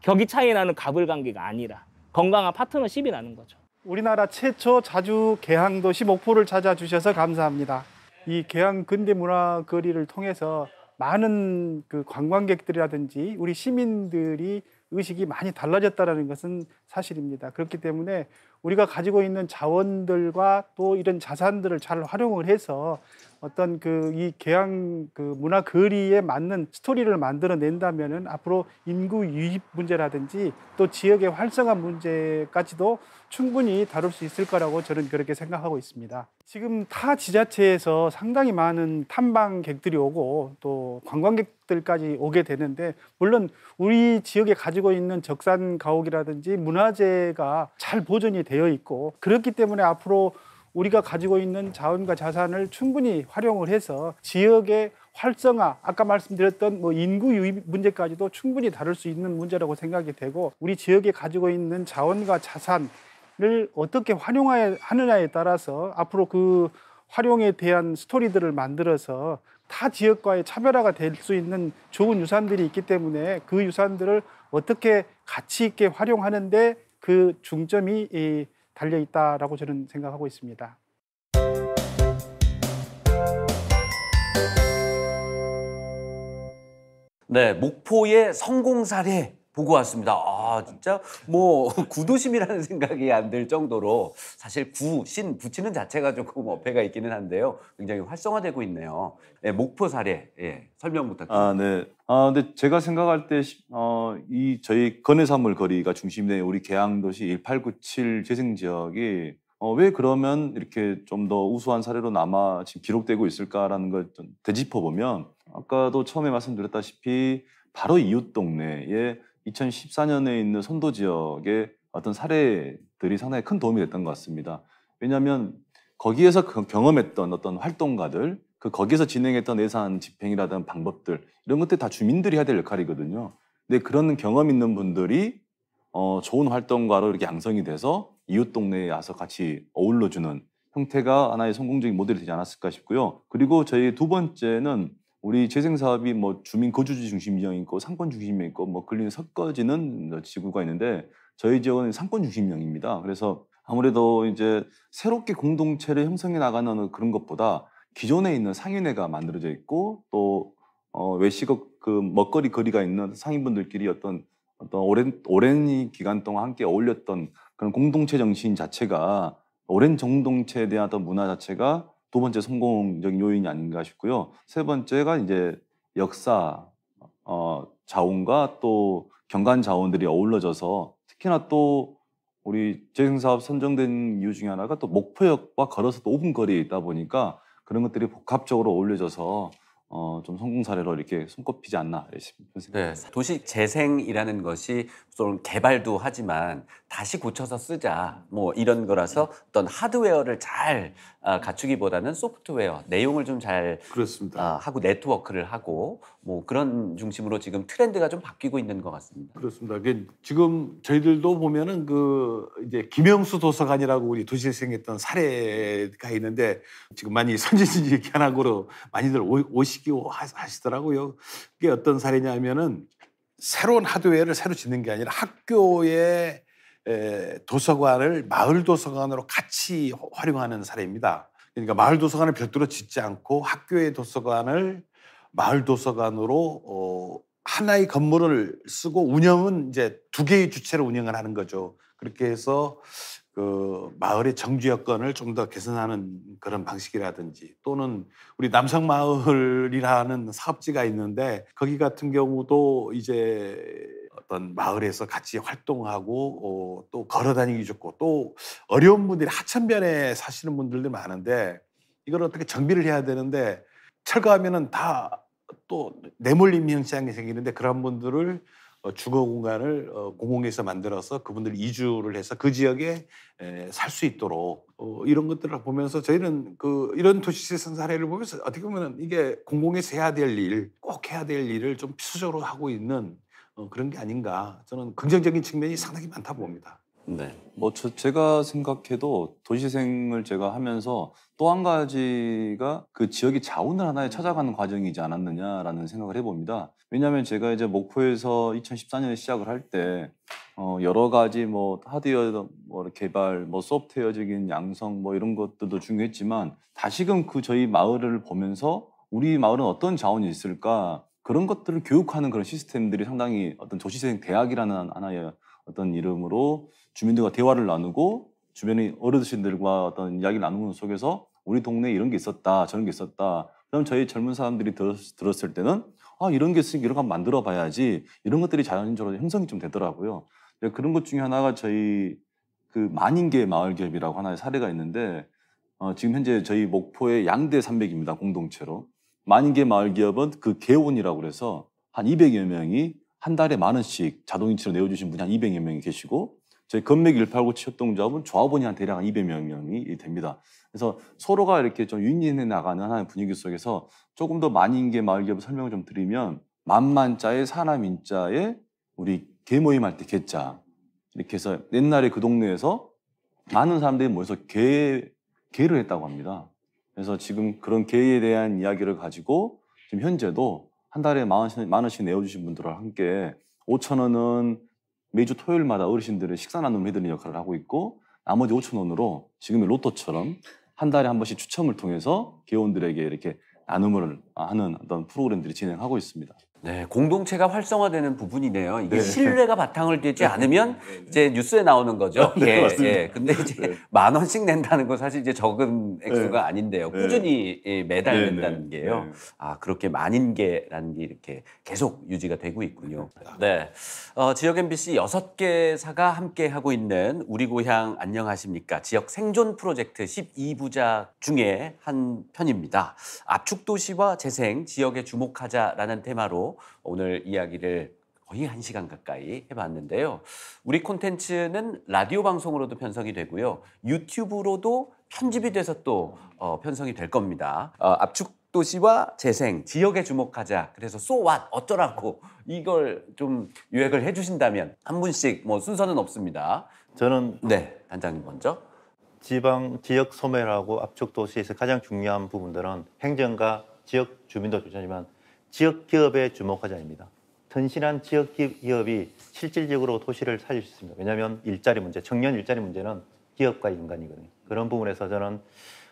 격이 차이 나는 갑을 관계가 아니라 건강한 파트너십이라는 거죠. 우리나라 최초 자주 개항도 15포를 찾아주셔서 감사합니다. 이 개항 근대 문화 거리를 통해서 많은 그 관광객들이라든지 우리 시민들이 의식이 많이 달라졌다는 것은 사실입니다. 그렇기 때문에 우리가 가지고 있는 자원들과 또 이런 자산들을 잘 활용을 해서 어떤 그 이 개항 그 문화 거리에 맞는 스토리를 만들어 낸다면은 앞으로 인구 유입 문제라든지 또 지역의 활성화 문제까지도 충분히 다룰 수 있을 거라고 저는 그렇게 생각하고 있습니다. 지금 타 지자체에서 상당히 많은 탐방객들이 오고 또 관광객들까지 오게 되는데 물론 우리 지역에 가지고 있는 적산 가옥이라든지 문화재가 잘 보존이 되어 있고 그렇기 때문에 앞으로 우리가 가지고 있는 자원과 자산을 충분히 활용을 해서 지역의 활성화, 아까 말씀드렸던 뭐 인구 유입 문제까지도 충분히 다룰 수 있는 문제라고 생각이 되고 우리 지역에 가지고 있는 자원과 자산 를 어떻게 활용하느냐에 따라서 앞으로 그 활용에 대한 스토리들을 만들어서 타 지역과의 차별화가 될 수 있는 좋은 유산들이 있기 때문에 그 유산들을 어떻게 가치 있게 활용하는데 그 중점이 달려 있다라고 저는 생각하고 있습니다. 네, 목포의 성공 사례 보고 왔습니다. 아 진짜 뭐 구도심이라는 생각이 안 들 정도로 사실 구, 신 붙이는 자체가 조금 어폐가 있기는 한데요. 굉장히 활성화되고 있네요. 예, 목포 사례 예, 설명 부탁드립니다. 아 네. 아 근데 제가 생각할 때이 어, 저희 건해산물 거리가 중심된 우리 계양도시1897 재생 지역이 어, 왜 그러면 이렇게 좀 더 우수한 사례로 남아 지금 기록되고 있을까라는 걸 좀 되짚어 보면 아까도 처음에 말씀드렸다시피 바로 이웃 동네에 2014년에 있는 선도 지역의 어떤 사례들이 상당히 큰 도움이 됐던 것 같습니다. 왜냐하면 거기에서 경험했던 어떤 활동가들, 그 거기에서 진행했던 예산 집행이라든 방법들 이런 것들 다 주민들이 해야 될 역할이거든요. 근데 그런 경험 있는 분들이 어, 좋은 활동가로 이렇게 양성이 돼서 이웃 동네에 와서 같이 어울러주는 형태가 하나의 성공적인 모델이 되지 않았을까 싶고요. 그리고 저희 두 번째는 우리 재생 사업이 뭐 주민 거주지 중심 이형 있고 상권 중심형 있고 뭐 근린 섞어지는 뭐 지구가 있는데 저희 지역은 상권 중심형입니다. 그래서 아무래도 이제 새롭게 공동체를 형성해 나가는 그런 것보다 기존에 있는 상인회가 만들어져 있고 또 어, 외식업 그 먹거리 거리가 있는 상인분들끼리 어떤 어떤 오랜 오랜 기간 동안 함께 어울렸던 그런 공동체 정신 자체가 오랜 공동체에 대한 어떤 문화 자체가 두 번째 성공적인 요인이 아닌가 싶고요. 세 번째가 이제 역사, 어, 자원과 또 경관 자원들이 어우러져서 특히나 또 우리 재생사업 선정된 이유 중에 하나가 또 목포역과 걸어서 또 5분 거리에 있다 보니까 그런 것들이 복합적으로 어울려져서 어, 좀 성공 사례로 이렇게 손꼽히지 않나 싶습니다. 네. 도시 재생이라는 것이 좀 개발도 하지만 다시 고쳐서 쓰자 뭐 이런 거라서 네. 어떤 하드웨어를 잘 어, 갖추기보다는 소프트웨어 내용을 좀잘 그렇습니다. 어, 하고 네트워크를 하고 뭐 그런 중심으로 지금 트렌드가 좀 바뀌고 있는 것 같습니다. 그렇습니다. 그 지금 저희들도 보면은 그 이제 김영수 도서관이라고 우리 도시에 생겼던 사례가 있는데 지금 많이 선진지 기하나로 많이들 오시기 하시더라고요. 그게 어떤 사례냐면은 새로운 하드웨어를 새로 짓는 게 아니라 학교에 도서관을 마을 도서관으로 같이 활용하는 사례입니다. 그러니까 마을 도서관을 별도로 짓지 않고 학교의 도서관을 마을 도서관으로 어, 하나의 건물을 쓰고 운영은 이제 두 개의 주체로 운영을 하는 거죠. 그렇게 해서 그 마을의 정주 여건을 좀 더 개선하는 그런 방식이라든지 또는 우리 남성마을이라는 사업지가 있는데 거기 같은 경우도 이제 어떤 마을에서 같이 활동하고 어, 또 걸어다니기 좋고 또 어려운 분들이 하천변에 사시는 분들도 많은데 이걸 어떻게 정비를 해야 되는데 철거하면은 다 또 내몰림 현상이 생기는데 그런 분들을 어, 주거 공간을 어, 공공에서 만들어서 그분들 이주를 해서 그 지역에 살 수 있도록 어, 이런 것들을 보면서 저희는 그 이런 도시재생 사례를 보면서 어떻게 보면 이게 공공에서 해야 될 일, 꼭 해야 될 일을 좀 필수적으로 하고 있는 어, 그런 게 아닌가 저는 긍정적인 측면이 상당히 많다 봅니다. 네. 뭐 저, 제가 생각해도 도시생을 제가 하면서 또 한 가지가 그 지역의 자원을 하나에 찾아가는 과정이지 않았느냐라는 생각을 해봅니다. 왜냐하면 제가 이제 목포에서 2014년에 시작을 할때 어, 여러 가지 뭐 하드웨어 뭐 개발, 뭐 소프트웨어적인 양성 뭐 이런 것들도 중요했지만 다시금 그 저희 마을을 보면서 우리 마을은 어떤 자원이 있을까 그런 것들을 교육하는 그런 시스템들이 상당히 어떤 도시생 대학이라는 하나의 어떤 이름으로 주민들과 대화를 나누고 주변의 어르신들과 어떤 이야기를 나누는 속에서 우리 동네에 이런 게 있었다, 저런 게 있었다. 그럼 저희 젊은 사람들이 들었, 을 때는 아, 이런 게 있으니까 이런 거 만들어 봐야지. 이런 것들이 자연적으로 형성이 좀 되더라고요. 그런 것 중에 하나가 저희 그 만인계 마을 기업이라고 하나의 사례가 있는데 어, 지금 현재 저희 목포의 양대 산맥입니다 공동체로. 만개 마을 기업은 그 개원이라고 그래서 한 200여 명이 한 달에 만 원씩 자동인치로 내어주신 분이 한 200여 명이 계시고 저희 금맥189 취업동조합은 조합원이 한 대략 한 200명이 됩니다. 그래서 서로가 이렇게 좀 윈윈해 나가는 하나의 분위기 속에서 조금 더 만인계 마을 기업 설명을 좀 드리면 만만자에 사람인자에 우리 개 모임할 때 개자 이렇게 해서 옛날에 그 동네에서 많은 사람들이 모여서 개 개를 했다고 합니다. 그래서 지금 그런 계획에 대한 이야기를 가지고 지금 현재도 한 달에 만 원씩, 만 원씩 내어주신 분들과 함께 5천 원은 매주 토요일마다 어르신들의 식사 나눔을 해드리는 역할을 하고 있고 나머지 5천 원으로 지금의 로또처럼 한 달에 한 번씩 추첨을 통해서 개원들에게 이렇게 나눔을 하는 어떤 프로그램들이 진행하고 있습니다. 네, 공동체가 활성화되는 부분이네요. 이게 네. 신뢰가 바탕을 되지 네. 않으면 네, 네. 이제 뉴스에 나오는 거죠. 아, 네, 예, 맞습니다. 예. 근데 이제 네. 만 원씩 낸다는 건 사실 이제 적은 액수가 아닌데요. 꾸준히 예, 매달 낸다는 게요. 아, 그렇게 만인계라는 게 이렇게 계속 유지가 되고 있군요. 네. 어, 지역 MBC 여섯 개사가 함께 하고 있는 우리 고향 안녕하십니까? 지역 생존 프로젝트 12부작 중에 한 편입니다. 압축 도시와 재생, 지역에 주목하자라는 테마로 오늘 이야기를 거의 한 시간 가까이 해봤는데요. 우리 콘텐츠는 라디오 방송으로도 편성이 되고요. 유튜브로도 편집이 돼서 또 어, 편성이 될 겁니다. 어, 압축 도시와 재생, 지역에 주목하자. 그래서 so what, 어쩌라고 이걸 좀요약을 해주신다면 한 분씩 뭐 순서는 없습니다. 저는 네 단장님 먼저. 지방 지역 소매라고 압축 도시에서 가장 중요한 부분들은 행정과 지역 주민도 중요지만 지역 기업에 주목하자입니다. 튼실한 지역 기업이 실질적으로 도시를 살릴 수 있습니다. 왜냐하면 일자리 문제, 청년 일자리 문제는 기업과 인간이거든요. 그런 부분에서 저는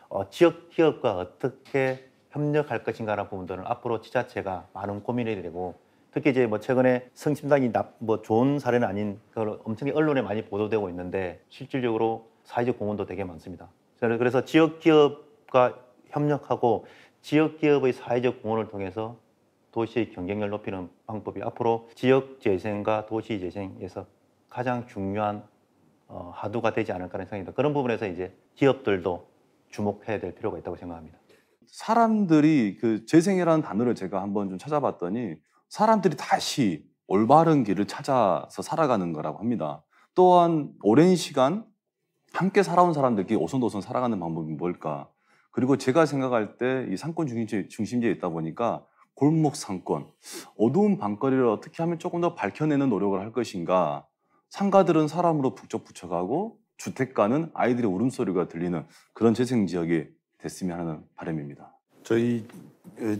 어, 지역 기업과 어떻게 협력할 것인가라는 부분들은 앞으로 지자체가 많은 고민이 되고 특히 이제 뭐 최근에 성심당이 나, 뭐 좋은 사례는 아닌 그걸 엄청히 언론에 많이 보도되고 있는데 실질적으로 사회적 공헌도 되게 많습니다. 저는 그래서 지역 기업과 협력하고 지역 기업의 사회적 공헌을 통해서 도시의 경쟁력을 높이는 방법이 앞으로 지역 재생과 도시 재생에서 가장 중요한 어, 하두가 되지 않을까 하는 생각입니다. 그런 부분에서 이제 기업들도 주목해야 될 필요가 있다고 생각합니다. 사람들이 그 재생이라는 단어를 제가 한번 좀 찾아봤더니 사람들이 다시 올바른 길을 찾아서 살아가는 거라고 합니다. 또한 오랜 시간 함께 살아온 사람들끼리 오손도손 살아가는 방법이 뭘까? 그리고 제가 생각할 때 이 상권 중심지 중심지에 있다 보니까 골목 상권, 어두운 방거리를 어떻게 하면 조금 더 밝혀내는 노력을 할 것인가. 상가들은 사람으로 북적북적하고 주택가는 아이들의 울음소리가 들리는 그런 재생 지역이 됐으면 하는 바람입니다. 저희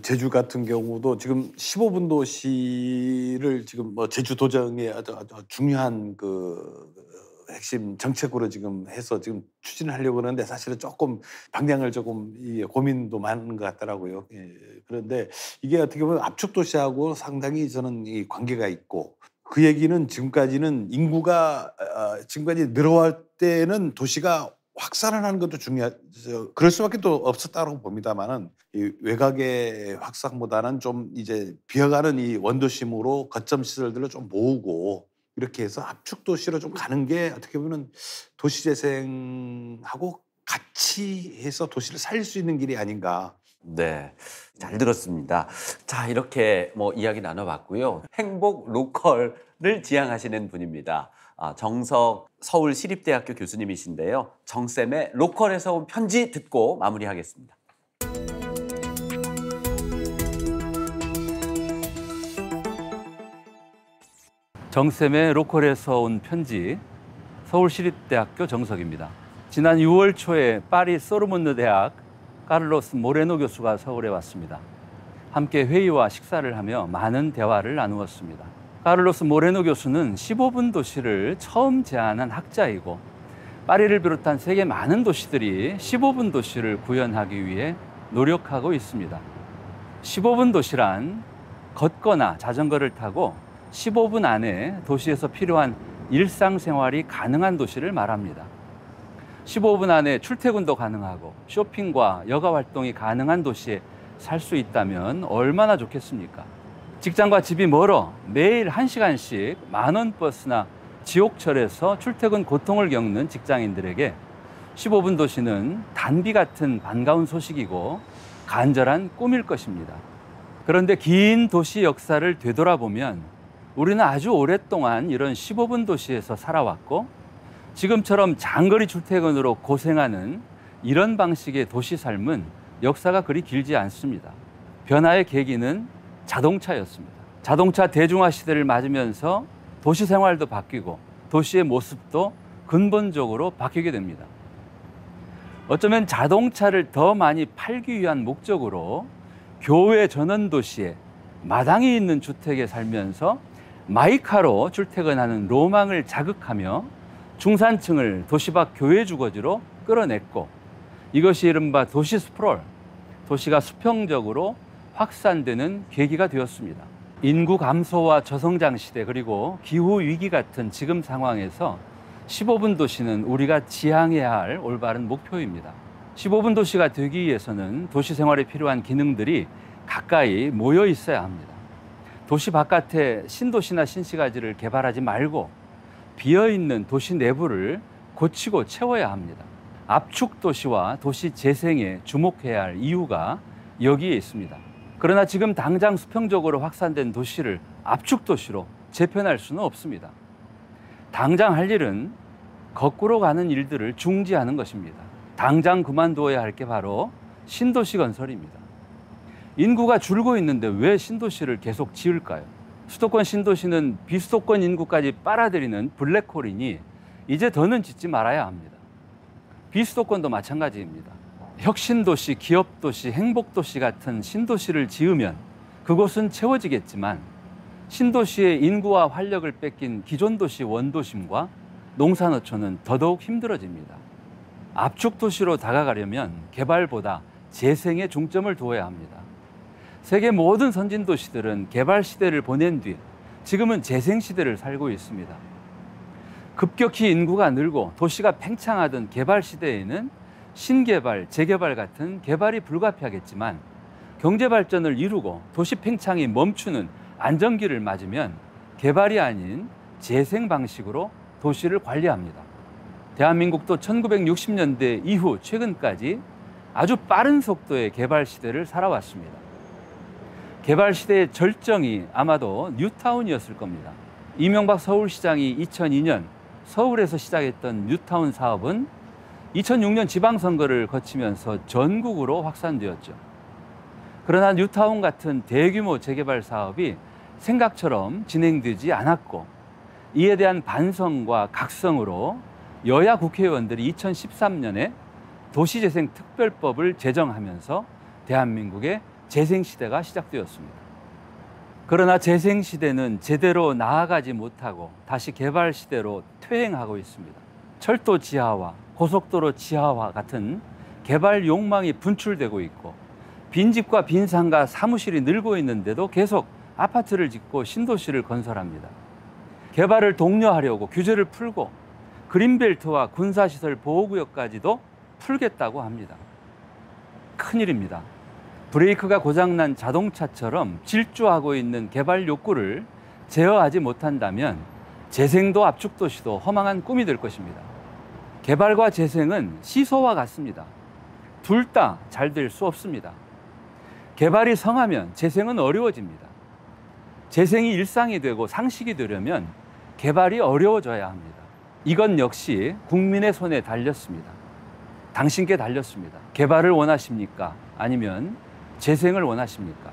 제주 같은 경우도 지금 15분 도시를 지금 뭐 제주도정의 아주 아주 중요한 그 핵심 정책으로 지금 해서 지금 추진을 하려고 하는데 사실은 조금 방향을 조금 고민도 많은 것 같더라고요. 예, 그런데 이게 어떻게 보면 압축 도시하고 상당히 저는 이 관계가 있고 그 얘기는 지금까지는 인구가 어, 어 지금까지 늘어날 때는 도시가 확산을 하는 것도 중요하죠. 그럴 수밖에 또 없었다고 봅니다만은 이 외곽의 확산보다는 좀 이제 비어가는 이 원도심으로 거점 시설들을 좀 모으고 이렇게 해서 압축 도시로 좀 가는 게 어떻게 보면 도시 재생하고 같이 해서 도시를 살릴 수 있는 길이 아닌가. 네. 잘 들었습니다. 자, 이렇게 뭐 이야기 나눠봤고요. 행복 로컬을 지향하시는 분입니다. 아, 정석 서울시립대학교 교수님이신데요. 정쌤의 로컬에서 온 편지 듣고 마무리하겠습니다. 정쌤의 로컬에서 온 편지 서울시립대학교 정석입니다. 지난 6월 초에 파리 소르몬느 대학 카를로스 모레노 교수가 서울에 왔습니다. 함께 회의와 식사를 하며 많은 대화를 나누었습니다. 카를로스 모레노 교수는 15분 도시를 처음 제안한 학자이고 파리를 비롯한 세계 많은 도시들이 15분 도시를 구현하기 위해 노력하고 있습니다. 15분 도시란 걷거나 자전거를 타고 15분 안에 도시에서 필요한 일상생활이 가능한 도시를 말합니다. 15분 안에 출퇴근도 가능하고 쇼핑과 여가 활동이 가능한 도시에 살 수 있다면 얼마나 좋겠습니까? 직장과 집이 멀어 매일 1시간씩 만원 버스나 지옥철에서 출퇴근 고통을 겪는 직장인들에게 15분 도시는 단비 같은 반가운 소식이고 간절한 꿈일 것입니다. 그런데 긴 도시 역사를 되돌아보면 우리는 아주 오랫동안 이런 15분 도시에서 살아왔고 지금처럼 장거리 출퇴근으로 고생하는 이런 방식의 도시 삶은 역사가 그리 길지 않습니다. 변화의 계기는 자동차였습니다. 자동차 대중화 시대를 맞으면서 도시 생활도 바뀌고 도시의 모습도 근본적으로 바뀌게 됩니다. 어쩌면 자동차를 더 많이 팔기 위한 목적으로 교외 전원 도시에 마당이 있는 주택에 살면서 마이카로 출퇴근하는 로망을 자극하며 중산층을 도시 밖 교외 주거지로 끌어냈고 이것이 이른바 도시 스프롤, 도시가 수평적으로 확산되는 계기가 되었습니다. 인구 감소와 저성장 시대 그리고 기후 위기 같은 지금 상황에서 15분 도시는 우리가 지향해야 할 올바른 목표입니다. 15분 도시가 되기 위해서는 도시 생활에 필요한 기능들이 가까이 모여 있어야 합니다. 도시 바깥에 신도시나 신시가지를 개발하지 말고 비어있는 도시 내부를 고치고 채워야 합니다. 압축 도시와 도시 재생에 주목해야 할 이유가 여기에 있습니다. 그러나 지금 당장 수평적으로 확산된 도시를 압축 도시로 재편할 수는 없습니다. 당장 할 일은 거꾸로 가는 일들을 중지하는 것입니다. 당장 그만두어야 할 게 바로 신도시 건설입니다. 인구가 줄고 있는데 왜 신도시를 계속 지을까요? 수도권 신도시는 비수도권 인구까지 빨아들이는 블랙홀이니 이제 더는 짓지 말아야 합니다. 비수도권도 마찬가지입니다. 혁신도시, 기업도시, 행복도시 같은 신도시를 지으면 그곳은 채워지겠지만 신도시의 인구와 활력을 뺏긴 기존 도시 원도심과 농산어촌은 더더욱 힘들어집니다. 압축 도시로 다가가려면 개발보다 재생에 중점을 두어야 합니다. 세계 모든 선진 도시들은 개발 시대를 보낸 뒤 지금은 재생 시대를 살고 있습니다. 급격히 인구가 늘고 도시가 팽창하던 개발 시대에는 신개발, 재개발 같은 개발이 불가피하겠지만 경제 발전을 이루고 도시 팽창이 멈추는 안정기를 맞으면 개발이 아닌 재생 방식으로 도시를 관리합니다. 대한민국도 1960년대 이후 최근까지 아주 빠른 속도의 개발 시대를 살아왔습니다. 개발 시대의 절정이 아마도 뉴타운이었을 겁니다. 이명박 서울시장이 2002년 서울에서 시작했던 뉴타운 사업은 2006년 지방선거를 거치면서 전국으로 확산되었죠. 그러나 뉴타운 같은 대규모 재개발 사업이 생각처럼 진행되지 않았고 이에 대한 반성과 각성으로 여야 국회의원들이 2013년에 도시재생특별법을 제정하면서 대한민국의 재생시대가 시작되었습니다. 그러나 재생시대는 제대로 나아가지 못하고 다시 개발시대로 퇴행하고 있습니다. 철도 지하화, 고속도로 지하화 같은 개발 욕망이 분출되고 있고 빈집과 빈상가 사무실이 늘고 있는데도 계속 아파트를 짓고 신도시를 건설합니다. 개발을 독려하려고 규제를 풀고 그린벨트와 군사시설 보호구역까지도 풀겠다고 합니다. 큰일입니다. 브레이크가 고장난 자동차처럼 질주하고 있는 개발 욕구를 제어하지 못한다면 재생도 압축도시도 허망한 꿈이 될 것입니다. 개발과 재생은 시소와 같습니다. 둘 다 잘 될 수 없습니다. 개발이 성하면 재생은 어려워집니다. 재생이 일상이 되고 상식이 되려면 개발이 어려워져야 합니다. 이건 역시 국민의 손에 달렸습니다. 당신께 달렸습니다. 개발을 원하십니까? 아니면 재생을 원하십니까?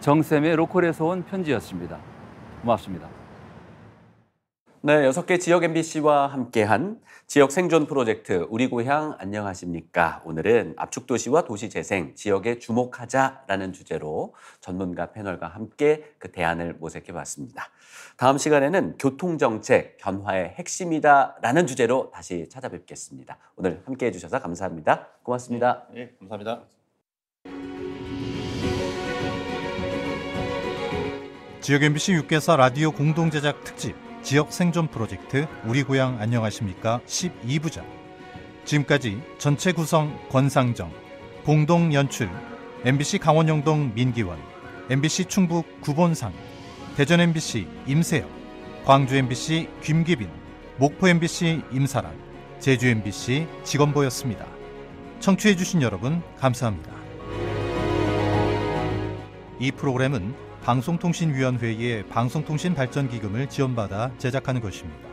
정쌤의 로컬에서 온 편지였습니다. 고맙습니다. 네, 여섯 개 지역 MBC와 함께한 지역 생존 프로젝트 우리 고향 안녕하십니까? 오늘은 압축 도시와 도시 재생 지역에 주목하자라는 주제로 전문가 패널과 함께 그 대안을 모색해 봤습니다. 다음 시간에는 교통 정책 변화의 핵심이다라는 주제로 다시 찾아뵙겠습니다. 오늘 함께 해 주셔서 감사합니다. 고맙습니다. 네, 네 감사합니다. 지역 MBC 6개사 라디오 공동 제작 특집 지역 생존 프로젝트 우리 고향 안녕하십니까 12부작 지금까지 전체 구성 권상정 공동 연출 MBC 강원영동 민기원 MBC 충북 구본상 대전 MBC 임세혁 광주 MBC 김기빈 목포 MBC 임사랑 제주 MBC 직원보였습니다. 청취해주신 여러분 감사합니다. 이 프로그램은 방송통신위원회의 방송통신발전기금을 지원받아 제작하는 것입니다.